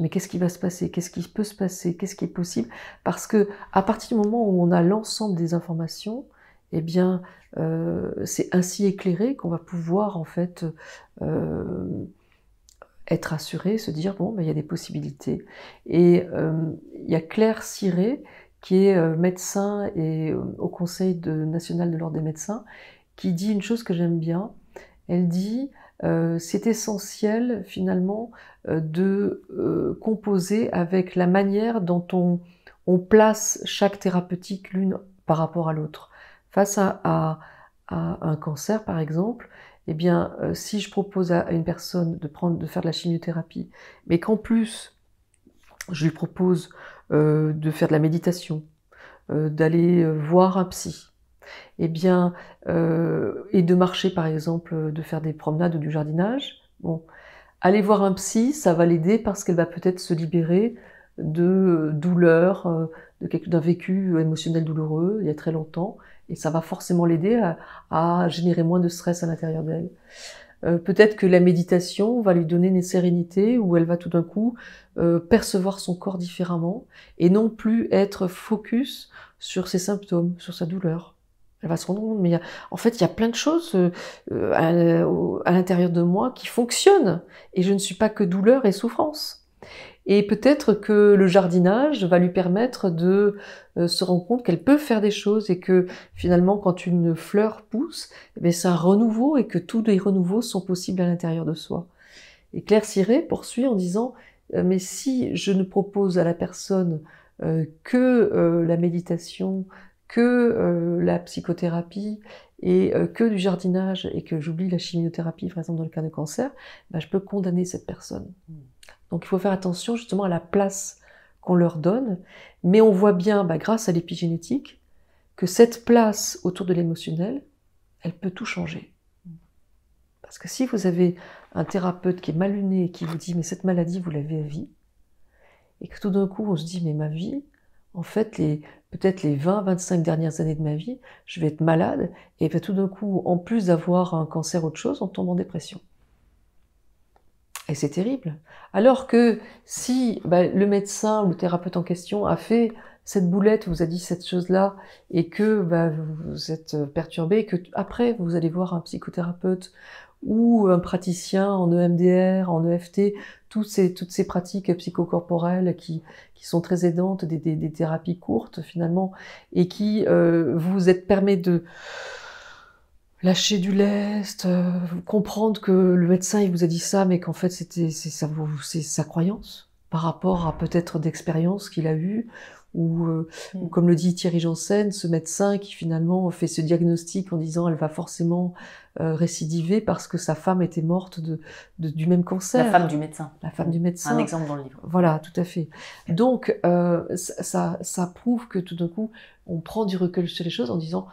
Mais qu'est-ce qui va se passer Qu'est-ce qui peut se passer Qu'est-ce qui est possible Parce que à partir du moment où on a l'ensemble des informations, eh bien, euh, c'est ainsi éclairé qu'on va pouvoir en fait euh, être assuré, se dire bon, ben, il y a des possibilités. Et euh, il y a Claire Ciré qui est médecin et au Conseil national de l'ordre des médecins, qui dit une chose que j'aime bien. Elle dit c'est essentiel finalement de composer avec la manière dont on place chaque thérapeutique l'une par rapport à l'autre. Face à, un cancer, par exemple, eh bien, euh, si je propose à une personne de, faire de la chimiothérapie, mais qu'en plus, je lui propose euh, de faire de la méditation, euh, d'aller voir un psy, eh bien, et de marcher, par exemple, de faire des promenades ou du jardinage, bon, aller voir un psy, ça va l'aider parce qu'elle va peut-être se libérer de euh, douleur, euh, d'un vécu émotionnel douloureux il y a très longtemps, et ça va forcément l'aider à, générer moins de stress à l'intérieur d'elle. Euh, peut-être que la méditation va lui donner une sérénité où elle va tout d'un coup percevoir son corps différemment et non plus être focus sur ses symptômes, sur sa douleur. Elle va se rendre compte, mais en fait, il y a plein de choses à l'intérieur de moi qui fonctionnent et je ne suis pas que douleur et souffrance. Et peut-être que le jardinage va lui permettre de euh, se rendre compte qu'elle peut faire des choses et que finalement quand une fleur pousse, mais eh c'est un renouveau et que tous les renouveaux sont possibles à l'intérieur de soi. Et Claire Ciré poursuit en disant euh, mais si je ne propose à la personne euh, que la méditation, que la psychothérapie et que du jardinage et que j'oublie la chimiothérapie par exemple dans le cas de cancer, ben, je peux condamner cette personne. Mmh. Donc il faut faire attention justement à la place qu'on leur donne, mais on voit bien, bah, grâce à l'épigénétique, que cette place autour de l'émotionnel, elle peut tout changer. Parce que si vous avez un thérapeute qui est mal et qui vous dit mais cette maladie, vous l'avez à vie, et que tout d'un coup on se dit mais ma vie, en fait, les, peut-être les 20-25 dernières années de ma vie, je vais être malade, et tout d'un coup, en plus d'avoir un cancer ou autre chose, on tombe en dépression. Et c'est terrible. Alors que si bah, le médecin ou thérapeute en question a fait cette boulette, vous a dit cette chose-là, et que bah, vous êtes perturbé, que après vous allez voir un psychothérapeute ou un praticien en EMDR, en EFT, toutes ces, toutes ces pratiques psychocorporelles qui, qui sont très aidantes, des, thérapies courtes finalement, et qui euh, vous êtes permet de lâcher du lest, euh, comprendre que le médecin il vous a dit ça, mais qu'en fait c'était c'est sa, sa croyance par rapport à peut-être d'expériences qu'il a eues, ou, euh, mm. comme le dit Thierry Janssen, ce médecin qui finalement fait ce diagnostic en disant elle va forcément euh, récidiver parce que sa femme était morte de, du même cancer. La femme du médecin. La femme du médecin. Un exemple dans le livre. Voilà, tout à fait. Donc ça, ça, ça prouve que tout d'un coup on prend du recul sur les choses en disant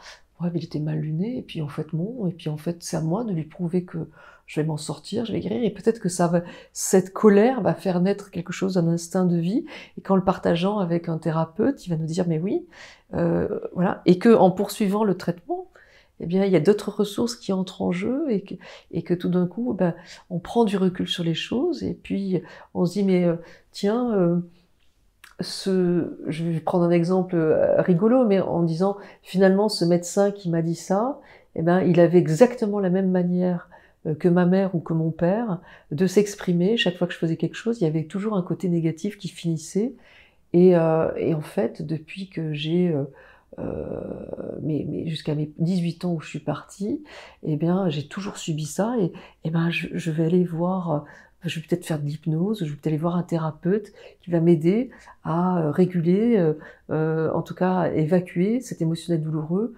il était mal luné, et puis en fait, mon, et puis en fait, c'est à moi de lui prouver que je vais m'en sortir, je vais guérir, et peut-être que ça va, cette colère va faire naître quelque chose, d'un instinct de vie, et qu'en le partageant avec un thérapeute, il va nous dire, mais oui, euh, voilà, et que en poursuivant le traitement, eh bien, il y a d'autres ressources qui entrent en jeu et que, et que tout d'un coup, eh ben, on prend du recul sur les choses et puis on se dit, mais euh, tiens, euh, ce, je vais prendre un exemple euh, rigolo, mais en disant finalement ce médecin qui m'a dit ça, eh ben, il avait exactement la même manière euh, que ma mère ou que mon père de s'exprimer. Chaque fois que je faisais quelque chose, il y avait toujours un côté négatif qui finissait. Et, euh, en fait, depuis que j'ai mais, jusqu'à mes 18 ans où je suis partie, eh bien, j'ai toujours subi ça. Et, eh ben, je, je, vais aller voir bah, je vais peut-être faire de l'hypnose, je vais peut-être aller voir un thérapeute qui va m'aider à euh, réguler, euh, euh, en tout cas évacuer cet émotionnel douloureux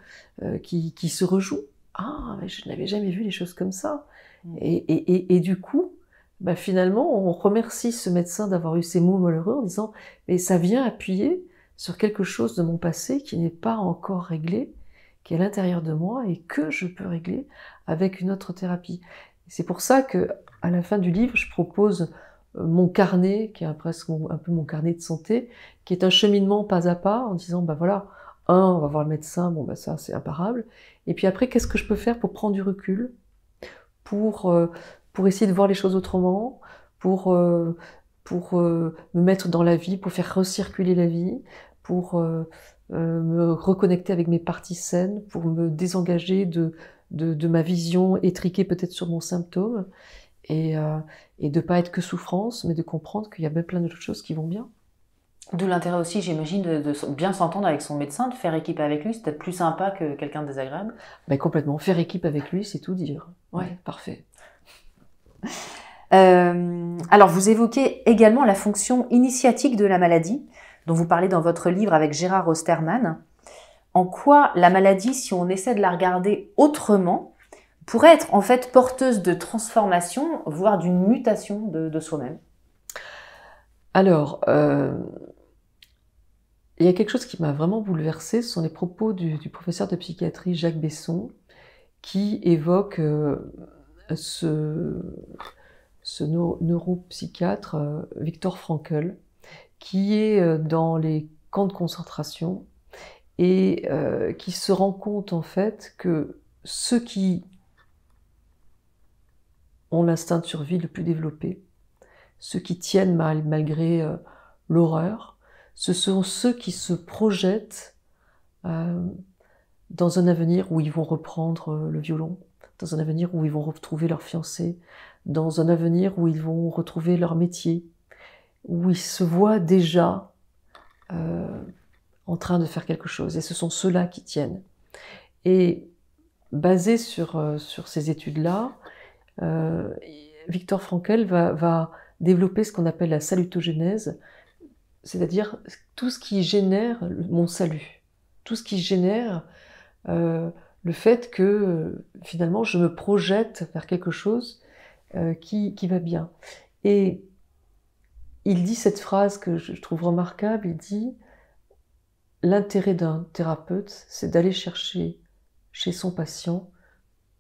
qui, qui, se rejoue. Ah, je n'avais jamais vu les choses comme ça. Mm. Et, et, et, du coup, bah finalement, on remercie ce médecin d'avoir eu ces mots malheureux en disant, mais ça vient appuyer sur quelque chose de mon passé qui n'est pas encore réglé, qui est à l'intérieur de moi et que je peux régler avec une autre thérapie. C'est pour ça que à la fin du livre, je propose euh, mon carnet, qui est presque un peu mon carnet de santé, qui est un cheminement pas à pas en disant, ben voilà, un, on va voir le médecin, bon ben ça c'est imparable. Et puis après, qu'est-ce que je peux faire pour prendre du recul, pour, euh, pour essayer de voir les choses autrement, pour, euh, pour me mettre dans la vie, pour faire recirculer la vie, pour me reconnecter avec mes parties saines, pour me désengager de, de, de ma vision étriquée peut-être sur mon symptôme. Euh, et, de ne pas être que souffrance, mais de comprendre qu'il y a plein d'autres choses qui vont bien. D'où l'intérêt aussi, j'imagine, de, bien s'entendre avec son médecin, de faire équipe avec lui, c'est peut-être plus sympa que quelqu'un désagréable. Ben complètement, faire équipe avec lui, c'est tout dire. Ouais, parfait. Euh, alors, vous évoquez également la fonction initiatique de la maladie, dont vous parlez dans votre livre avec Gérard Osterman. En quoi la maladie, si on essaie de la regarder autrement, pour être en fait porteuse de transformation, voire d'une mutation de, soi-même Alors, euh, il y a quelque chose qui m'a vraiment bouleversée, ce sont les propos du, professeur de psychiatrie Jacques Besson, qui évoque euh, ce, neuropsychiatre euh, Victor Frankl, qui est dans les camps de concentration et qui se rend compte en fait que ceux qui ont l'instinct de survie le plus développé. Ceux qui tiennent mal, malgré euh, l'horreur, ce sont ceux qui se projettent euh, dans un avenir où ils vont reprendre euh, le violon, dans un avenir où ils vont retrouver leur fiancé, dans un avenir où ils vont retrouver leur métier, où ils se voient déjà en train de faire quelque chose. Et ce sont ceux-là qui tiennent. Et basé sur ces études-là, euh, Victor Frankel va, développer ce qu'on appelle la salutogénèse, c'est-à-dire tout ce qui génère mon salut, tout ce qui génère euh, le fait que finalement je me projette vers quelque chose euh, qui, va bien. Et il dit cette phrase que je trouve remarquable, il dit l'intérêt d'un thérapeute, c'est d'aller chercher chez son patient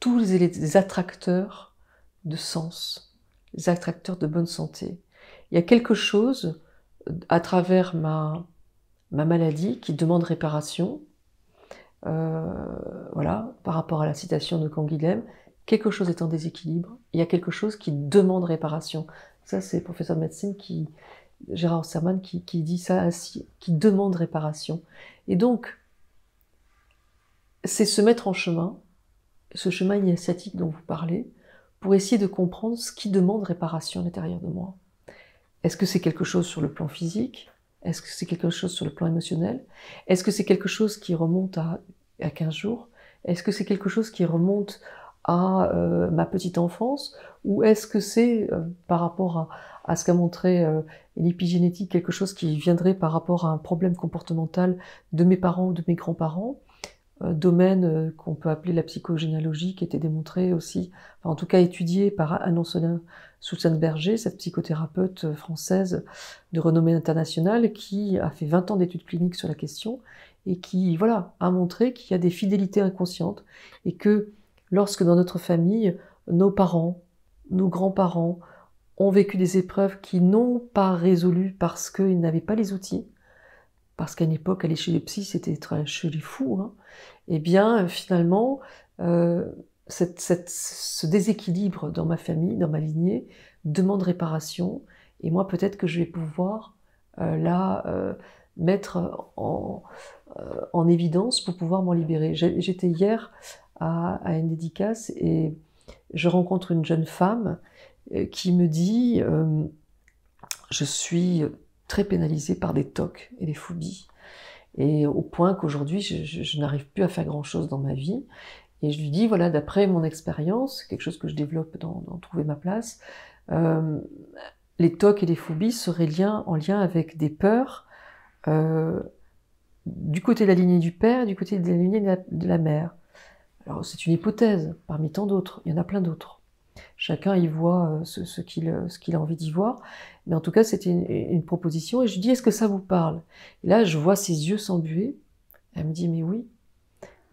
tous les attracteurs de sens, les attracteurs de bonne santé. Il y a quelque chose euh, à travers ma, ma maladie qui demande réparation, euh, voilà, par rapport à la citation de Canguilhem, quelque chose est en déséquilibre, il y a quelque chose qui demande réparation. Ça, c'est le professeur de médecine qui, Gérard Serman, qui, dit ça, qui demande réparation. Et donc, c'est se mettre en chemin, ce chemin initiatique dont vous parlez, pour essayer de comprendre ce qui demande réparation à l'intérieur de moi. Est-ce que c'est quelque chose sur le plan physique Est-ce que c'est quelque chose sur le plan émotionnel Est-ce que c'est quelque chose qui remonte à, à 15 jours Est-ce que c'est quelque chose qui remonte à euh, ma petite enfance Ou est-ce que c'est euh, par rapport à, ce qu'a montré euh, l'épigénétique quelque chose qui viendrait par rapport à un problème comportemental de mes parents ou de mes grands-parents euh, domaine euh, qu'on peut appeler la psychogénéalogie, qui était démontrée aussi, enfin, en tout cas étudiée par anne soussane Berger, cette psychothérapeute euh, française de renommée internationale, qui a fait 20 ans d'études cliniques sur la question et qui, voilà, a montré qu'il y a des fidélités inconscientes et que lorsque dans notre famille, nos parents, nos grands-parents ont vécu des épreuves qui n'ont pas résolu parce qu'ils n'avaient pas les outils, parce qu'à une époque, aller chez les psys, c'était chez les fous, hein, eh bien, euh, finalement, euh, ce déséquilibre dans ma famille, dans ma lignée, demande réparation. Et moi, peut-être que je vais pouvoir la euh, là mettre en, en, évidence pour pouvoir m'en libérer. J'étais hier à, à, une dédicace et je rencontre une jeune femme qui me dit Je suis très pénalisée par des tocs et des phobies. Et au point qu'aujourd'hui, je, n'arrive plus à faire grand-chose dans ma vie. Et je lui dis, voilà, d'après mon expérience, quelque chose que je développe dans, Trouver ma place, euh, les tocs et les phobies seraient liés en lien avec des peurs euh, du côté de la lignée du père et du côté de la lignée de la, de la mère. Alors c'est une hypothèse parmi tant d'autres, il y en a plein d'autres. Chacun y voit euh, euh, ce, qu'il a envie d'y voir. Mais en tout cas, c'était une, proposition. Et je lui dis, est-ce que ça vous parle Et là, je vois ses yeux s'embuer. Elle me dit, mais oui,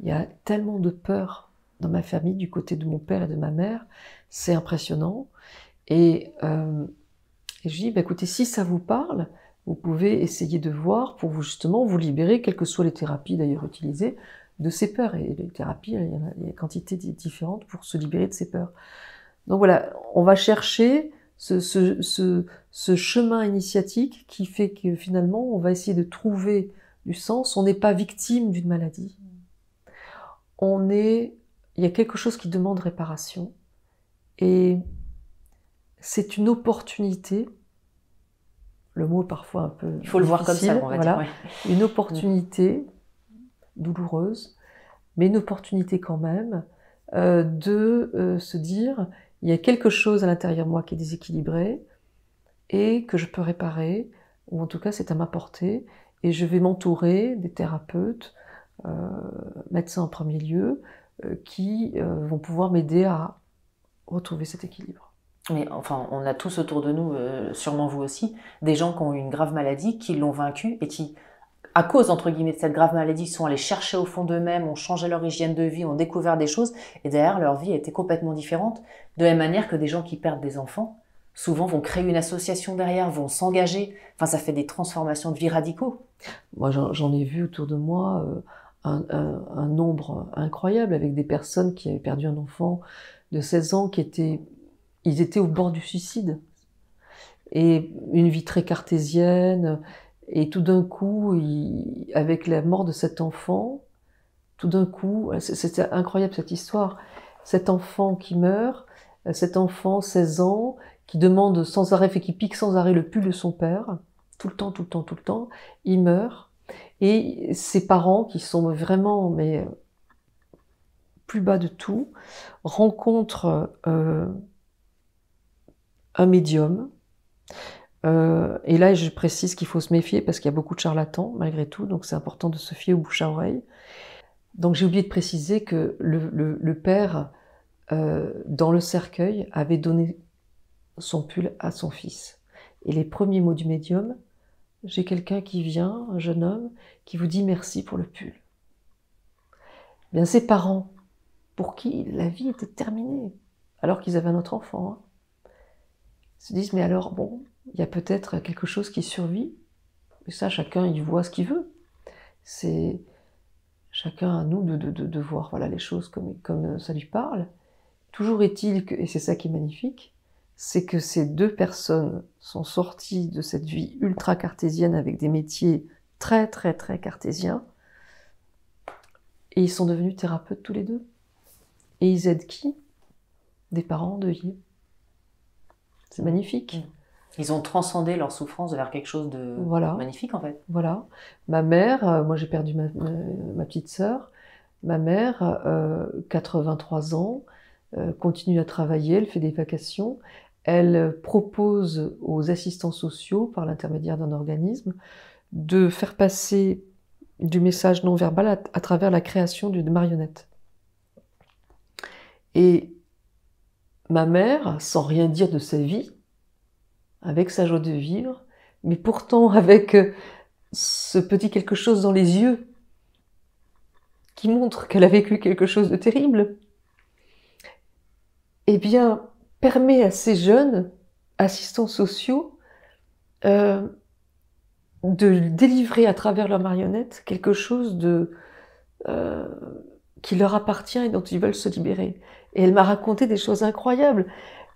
il y a tellement de peur dans ma famille, du côté de mon père et de ma mère. C'est impressionnant. Et, euh, je lui dis, bah, écoutez, si ça vous parle, vous pouvez essayer de voir pour vous justement vous libérer, quelles que soient les thérapies d'ailleurs utilisées, de ces peurs. Et les thérapies, il y a des quantités différentes pour se libérer de ces peurs. Donc voilà, on va chercher ce, chemin initiatique qui fait que finalement, on va essayer de trouver du sens. On n'est pas victime d'une maladie. On est, il y a quelque chose qui demande réparation. Et c'est une opportunité. Le mot parfois un peu. Il faut le voir comme ça, Une opportunité douloureuse, mais une opportunité quand même euh, de euh, se dire il y a quelque chose à l'intérieur de moi qui est déséquilibré et que je peux réparer, ou en tout cas c'est à ma portée, et je vais m'entourer des thérapeutes, euh, médecins en premier lieu, euh, qui euh, vont pouvoir m'aider à retrouver cet équilibre. Mais enfin, on a tous autour de nous, sûrement vous aussi, des gens qui ont eu une grave maladie, qui l'ont vaincu et qui à cause entre guillemets de cette grave maladie, sont allés chercher au fond d'eux-mêmes, ont changé leur hygiène de vie, ont découvert des choses, et derrière leur vie était complètement différente. De la même manière que des gens qui perdent des enfants, souvent vont créer une association derrière, vont s'engager. Enfin, ça fait des transformations de vie radicaux. Moi, j'en ai vu autour de moi euh, un, nombre incroyable avec des personnes qui avaient perdu un enfant de 16 ans qui étaient, ils étaient au bord du suicide. Et une vie très cartésienne, et tout d'un coup, avec la mort de cet enfant, tout d'un coup, c'est incroyable cette histoire, cet enfant qui meurt, cet enfant, 16 ans, qui demande sans arrêt, fait qui pique sans arrêt le pull de son père, tout le temps, tout le temps, tout le temps, il meurt. Et ses parents, qui sont vraiment mais plus bas de tout, rencontrent euh, un médium euh, et là, je précise qu'il faut se méfier parce qu'il y a beaucoup de charlatans malgré tout, donc c'est important de se fier au bouche à oreille. Donc j'ai oublié de préciser que le, père, euh, dans le cercueil, avait donné son pull à son fils. Et les premiers mots du médium, j'ai quelqu'un qui vient, un jeune homme, qui vous dit merci pour le pull. Eh bien, ses parents, pour qui la vie était terminée, alors qu'ils avaient un autre enfant, hein, se disent mais alors bon, il y a peut-être quelque chose qui survit, Et ça, chacun il voit ce qu'il veut. C'est chacun à nous de, de, de, voir voilà, les choses comme, comme ça lui parle. Toujours est-il que, et c'est ça qui est magnifique, c'est que ces deux personnes sont sorties de cette vie ultra cartésienne avec des métiers très très très cartésiens, et ils sont devenus thérapeutes tous les deux. Et ils aident qui Des parents de endeuillés. C'est magnifique. Mm. Ils ont transcendé leur souffrance vers quelque chose de magnifique en fait. Voilà. Ma mère, euh, moi j'ai perdu ma, petite sœur, ma mère, 83 euh, ans, euh, continue à travailler, elle fait des vacations, elle propose aux assistants sociaux, par l'intermédiaire d'un organisme, de faire passer du message non verbal à travers la création d'une marionnette. Et ma mère, sans rien dire de sa vie, avec sa joie de vivre, mais pourtant avec euh, ce petit quelque chose dans les yeux qui montre qu'elle a vécu quelque chose de terrible, eh bien, permet à ces jeunes assistants sociaux euh, de délivrer à travers leur marionnette quelque chose de euh, qui leur appartient et dont ils veulent se libérer. Et elle m'a raconté des choses incroyables.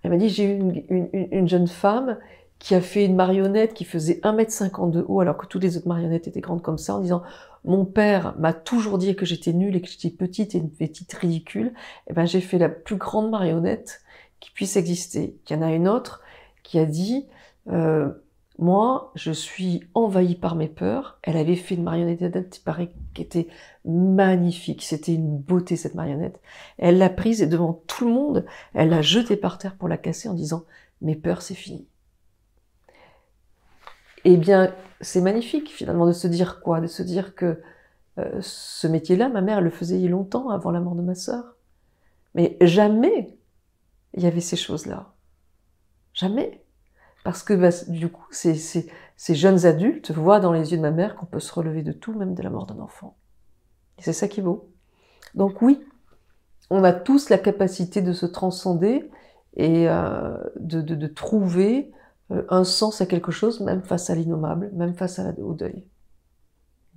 Elle m'a dit, j'ai eu une, une, jeune femme qui a fait une marionnette qui faisait 1m50 de haut, alors que toutes les autres marionnettes étaient grandes comme ça, en disant, mon père m'a toujours dit que j'étais nulle et que j'étais petite et une petite ridicule. Et eh ben, j'ai fait la plus grande marionnette qui puisse exister. Il y en a une autre qui a dit, euh, moi, je suis envahie par mes peurs. Elle avait fait une marionnette d'Antiparé qui était magnifique. C'était une beauté, cette marionnette. Elle l'a prise et devant tout le monde, elle l'a jetée par terre pour la casser en disant Mes peurs, c'est fini. Eh bien, c'est magnifique finalement de se dire quoi De se dire que euh, ce métier-là, ma mère le faisait il longtemps avant la mort de ma sœur. Mais jamais il y avait ces choses-là. Jamais parce que bah, du coup, ces, jeunes adultes voient dans les yeux de ma mère qu'on peut se relever de tout, même de la mort d'un enfant. Et c'est ça qui vaut. Donc oui, on a tous la capacité de se transcender et euh, de, trouver euh, un sens à quelque chose, même face à l'innommable, même face à au deuil.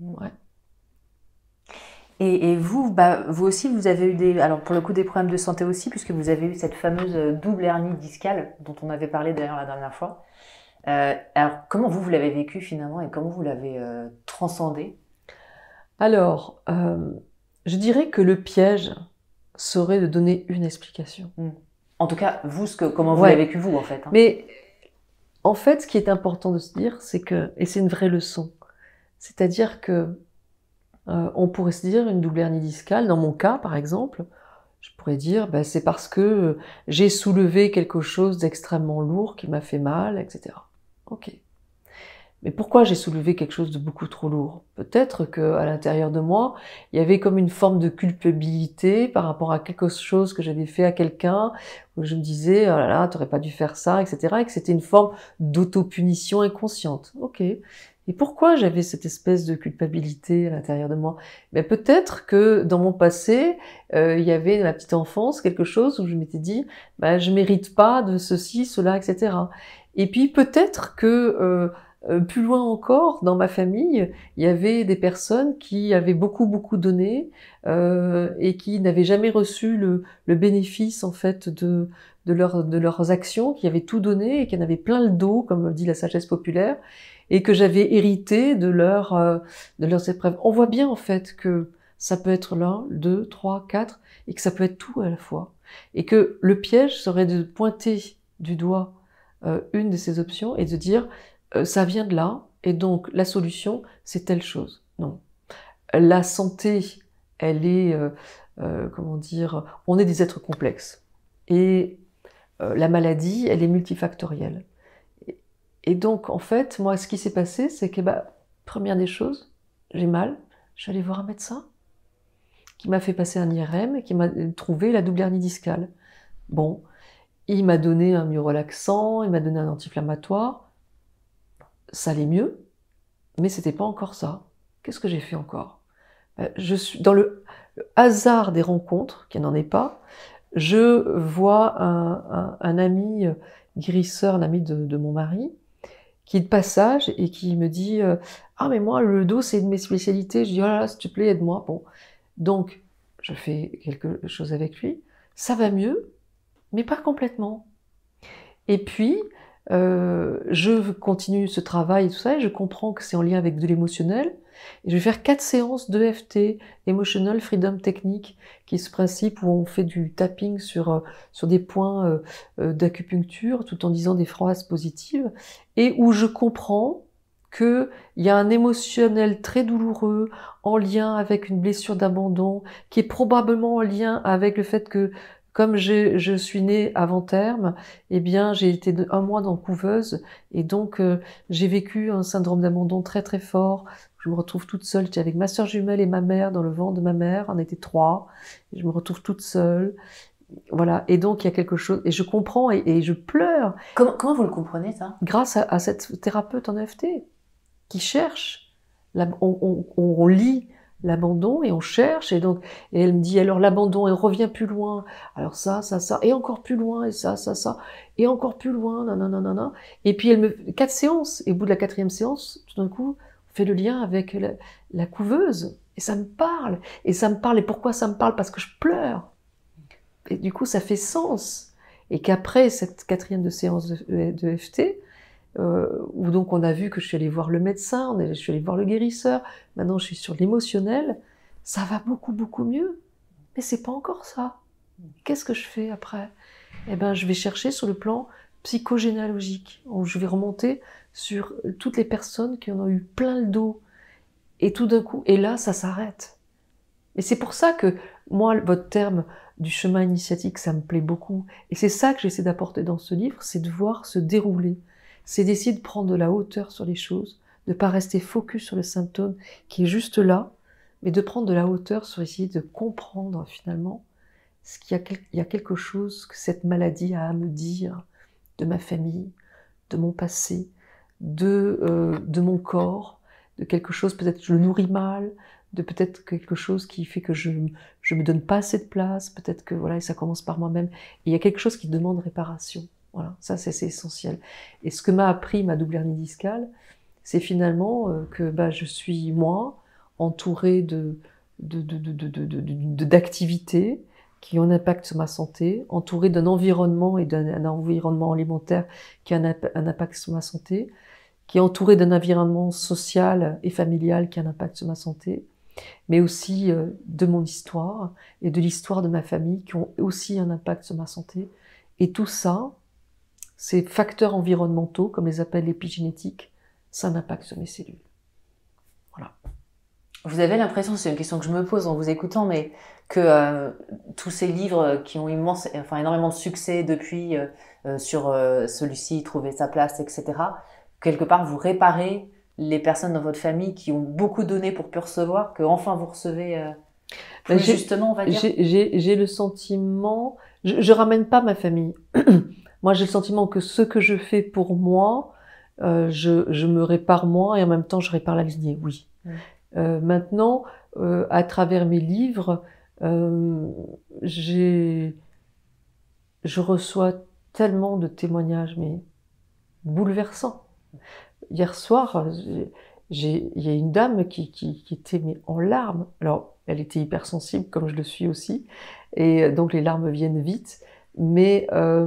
Ouais. Et, et, vous, bah, vous aussi, vous avez eu des, alors pour le coup des problèmes de santé aussi, puisque vous avez eu cette fameuse euh, double hernie discale dont on avait parlé d'ailleurs la dernière fois. Euh, alors comment vous, vous l'avez vécu finalement et comment vous l'avez euh, transcendé Alors, euh, je dirais que le piège serait de donner une explication. Hmm. En tout cas, vous, ce que, comment vous l'avez vécu vous en fait. Hein. Mais en fait, ce qui est important de se dire, c'est que, et c'est une vraie leçon, c'est-à-dire que euh, on pourrait se dire une double hernie discale. Dans mon cas, par exemple, je pourrais dire bah, c'est parce que euh, j'ai soulevé quelque chose d'extrêmement lourd qui m'a fait mal, etc. Ok. Mais pourquoi j'ai soulevé quelque chose de beaucoup trop lourd Peut-être qu'à l'intérieur de moi, il y avait comme une forme de culpabilité par rapport à quelque chose que j'avais fait à quelqu'un, où je me disais oh là là, t'aurais pas dû faire ça, etc. Et que c'était une forme d'autopunition inconsciente. Ok. Et pourquoi j'avais cette espèce de culpabilité à l'intérieur de moi Mais ben, peut-être que dans mon passé, euh, il y avait dans ma petite enfance quelque chose où je m'étais dit, je bah, je mérite pas de ceci, cela, etc. Et puis peut-être que euh, euh, plus loin encore, dans ma famille, il y avait des personnes qui avaient beaucoup beaucoup donné et qui n'avaient jamais reçu le, bénéfice en fait de de, de leurs actions, qui avaient tout donné et qui en avaient plein le dos, comme dit la sagesse populaire, et que j'avais hérité de, leur, euh, de leurs épreuves. On voit bien en fait que ça peut être l'un, deux, trois, quatre, et que ça peut être tout à la fois. Et que le piège serait de pointer du doigt euh, une de ces options et de dire euh, ça vient de là, et donc la solution, c'est telle chose. Non. La santé, elle est, comment dire, on est des êtres complexes. Et la maladie, elle est multifactorielle. Et donc, en fait, moi, ce qui s'est passé, c'est que, bah, première des choses, j'ai mal. Je suis allée voir un médecin qui m'a fait passer un IRM et qui m'a trouvé la double hernie discale. Bon, il m'a donné un myorelaxant, il m'a donné un anti-inflammatoire. Ça allait mieux, mais c'était pas encore ça. Qu'est-ce que j'ai fait encore euh, Je suis dans le, hasard des rencontres, qui n'en est pas. Je vois un, ami euh, grisseur, un ami de mon mari, qui est de passage et qui me dit euh, Ah, mais moi, le dos, c'est une de mes spécialités. Je dis Oh s'il te plaît, aide-moi. Bon. Donc, je fais quelque chose avec lui. Ça va mieux, mais pas complètement. Et puis, euh, je continue ce travail et tout ça, je comprends que c'est en lien avec de l'émotionnel je vais faire quatre séances d'EFT, Emotional Freedom Technique, qui est ce principe où on fait du tapping sur, euh, sur des points euh, euh, d'acupuncture tout en disant des phrases positives, et où je comprends qu'il y a un émotionnel très douloureux en lien avec une blessure d'abandon, qui est probablement en lien avec le fait que comme je, je, suis née avant terme, eh bien, j'ai été un mois dans couveuse et donc j'ai vécu un syndrome d'abandon très très fort, je me retrouve toute seule. J'étais avec ma soeur jumelle et ma mère dans le vent de ma mère. On était trois. Je me retrouve toute seule. Voilà. Et donc, il y a quelque chose. Et je comprends et, je pleure. Comment, vous le comprenez, ça Grâce à, cette thérapeute en EFT qui cherche. on, lit l'abandon et on cherche et donc et elle me dit alors l'abandon et revient plus loin alors ça ça ça et encore plus loin et ça ça ça et encore plus loin non non non non non et puis elle me quatre séances et au bout de la quatrième séance tout d'un coup fait le lien avec la, couveuse. Et ça me parle. Et ça me parle. Et pourquoi ça me parle Parce que je pleure. Et du coup, ça fait sens. Et qu'après cette quatrième de séance de, euh, FT, euh, où donc on a vu que je suis allée voir le médecin, je suis allée voir le guérisseur, maintenant je suis sur l'émotionnel, ça va beaucoup, beaucoup mieux. Mais c'est pas encore ça. Qu'est-ce que je fais après Eh bien, je vais chercher sur le plan psychogénéalogique, où je vais remonter sur toutes les personnes qui en ont eu plein le dos. Et tout d'un coup, et là, ça s'arrête. Et c'est pour ça que, moi, votre terme du chemin initiatique, ça me plaît beaucoup. Et c'est ça que j'essaie d'apporter dans ce livre, c'est de voir se dérouler. C'est d'essayer de prendre de la hauteur sur les choses, de ne pas rester focus sur le symptôme qui est juste là, mais de prendre de la hauteur sur essayer de comprendre finalement ce qu'il y a, y a quelque chose que cette maladie a à me dire, de ma famille, de mon passé, de, euh, de mon corps, de quelque chose, peut-être je le nourris mal, de peut-être quelque chose qui fait que je ne me donne pas assez de place, peut-être que voilà, ça commence par moi-même. Il y a quelque chose qui demande réparation. Voilà, ça c'est essentiel. Et ce que m'a appris ma double hernie discale, c'est finalement euh, que bah, je suis moi, entourée de d'activités, qui ont un impact sur ma santé, entouré d'un environnement et d'un environnement alimentaire qui a un, impact sur ma santé, qui est entouré d'un environnement social et familial qui a un impact sur ma santé, mais aussi euh, de mon histoire et de l'histoire de ma famille qui ont aussi un impact sur ma santé. Et tout ça, ces facteurs environnementaux, comme les appelle l'épigénétique, ça a un impact sur mes cellules. Voilà. Vous avez l'impression, c'est une question que je me pose en vous écoutant, mais que euh, tous ces livres qui ont immense, enfin, énormément de succès depuis euh, euh, sur celui-ci, trouver sa place, etc., quelque part, vous réparez les personnes dans votre famille qui ont beaucoup donné pour percevoir que enfin vous recevez plus justement, on va dire. J'ai le sentiment, je, ne ramène pas ma famille. moi, j'ai le sentiment que ce que je fais pour moi, je, je, me répare moi et en même temps, je répare la lignée, oui. Mm. maintenant, à travers mes livres, euh, je reçois tellement de témoignages, mais bouleversants. Hier soir, il y a une dame qui, qui, qui était en larmes. Alors, elle était hypersensible, comme je le suis aussi, et donc les larmes viennent vite. Mais, euh,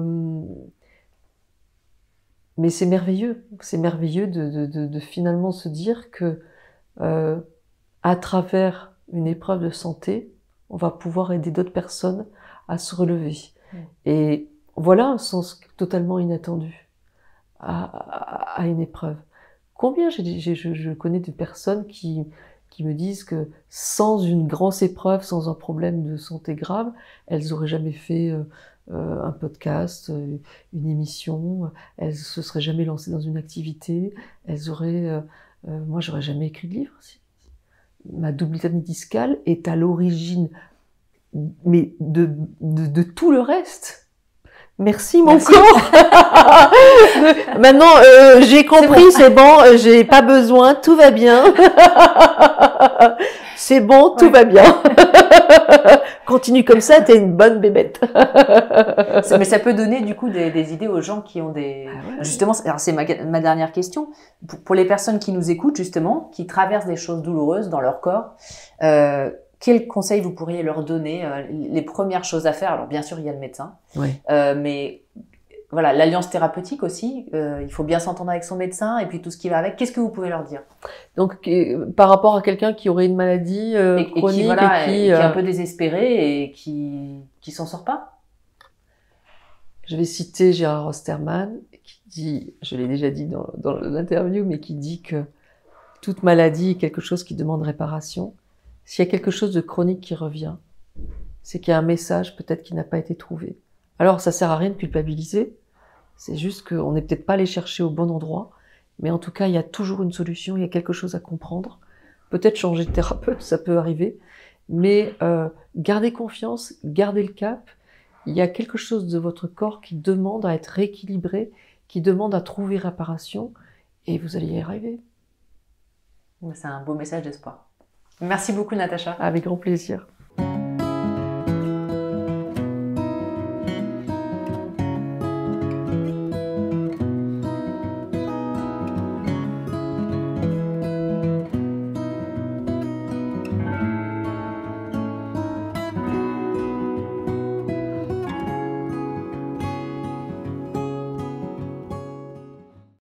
mais c'est merveilleux, c'est merveilleux de, de, de, de, finalement se dire que euh, à travers une épreuve de santé, on va pouvoir aider d'autres personnes à se relever. Mm. Et voilà un sens totalement inattendu à, une épreuve. Combien je, connais de personnes qui, qui me disent que sans une grosse épreuve, sans un problème de santé grave, elles n'auraient jamais fait euh, euh, un podcast, euh, une émission, elles se seraient jamais lancées dans une activité, elles auraient... moi, j'aurais jamais écrit de livre ma double discale est à l'origine mais de, de, de, tout le reste. Merci mon corps. Maintenant euh, j'ai compris, c'est bon, euh, j'ai pas besoin, tout va bien. c'est bon, tout va bien. continue comme ça, t'es une bonne bébête. mais ça peut donner du coup des, idées aux gens qui ont des. Ah justement, c'est ma, dernière question. Pour, les personnes qui nous écoutent justement, qui traversent des choses douloureuses dans leur corps, euh, quels conseils vous pourriez leur donner euh, Les premières choses à faire. Alors bien sûr, il y a le médecin, oui. Euh, mais voilà, l'alliance thérapeutique aussi, euh, il faut bien s'entendre avec son médecin et puis tout ce qui va avec. Qu'est-ce que vous pouvez leur dire Donc, euh, par rapport à quelqu'un qui aurait une maladie euh, chronique et qui, est un peu désespéré et qui qui s'en sort pas. Je vais citer Gérard Osterman qui dit, je l'ai déjà dit dans, dans l'interview, mais qui dit que toute maladie est quelque chose qui demande réparation. S'il y a quelque chose de chronique qui revient, c'est qu'il y a un message peut-être qui n'a pas été trouvé. Alors, ça sert à rien de culpabiliser c'est juste qu'on n'est peut-être pas allé chercher au bon endroit, mais en tout cas, il y a toujours une solution, il y a quelque chose à comprendre. Peut-être changer de thérapeute, ça peut arriver, mais euh, gardez confiance, gardez le cap. Il y a quelque chose de votre corps qui demande à être rééquilibré, qui demande à trouver réparation, et vous allez y arriver. C'est un beau message d'espoir. Merci beaucoup, Natacha. Avec grand plaisir.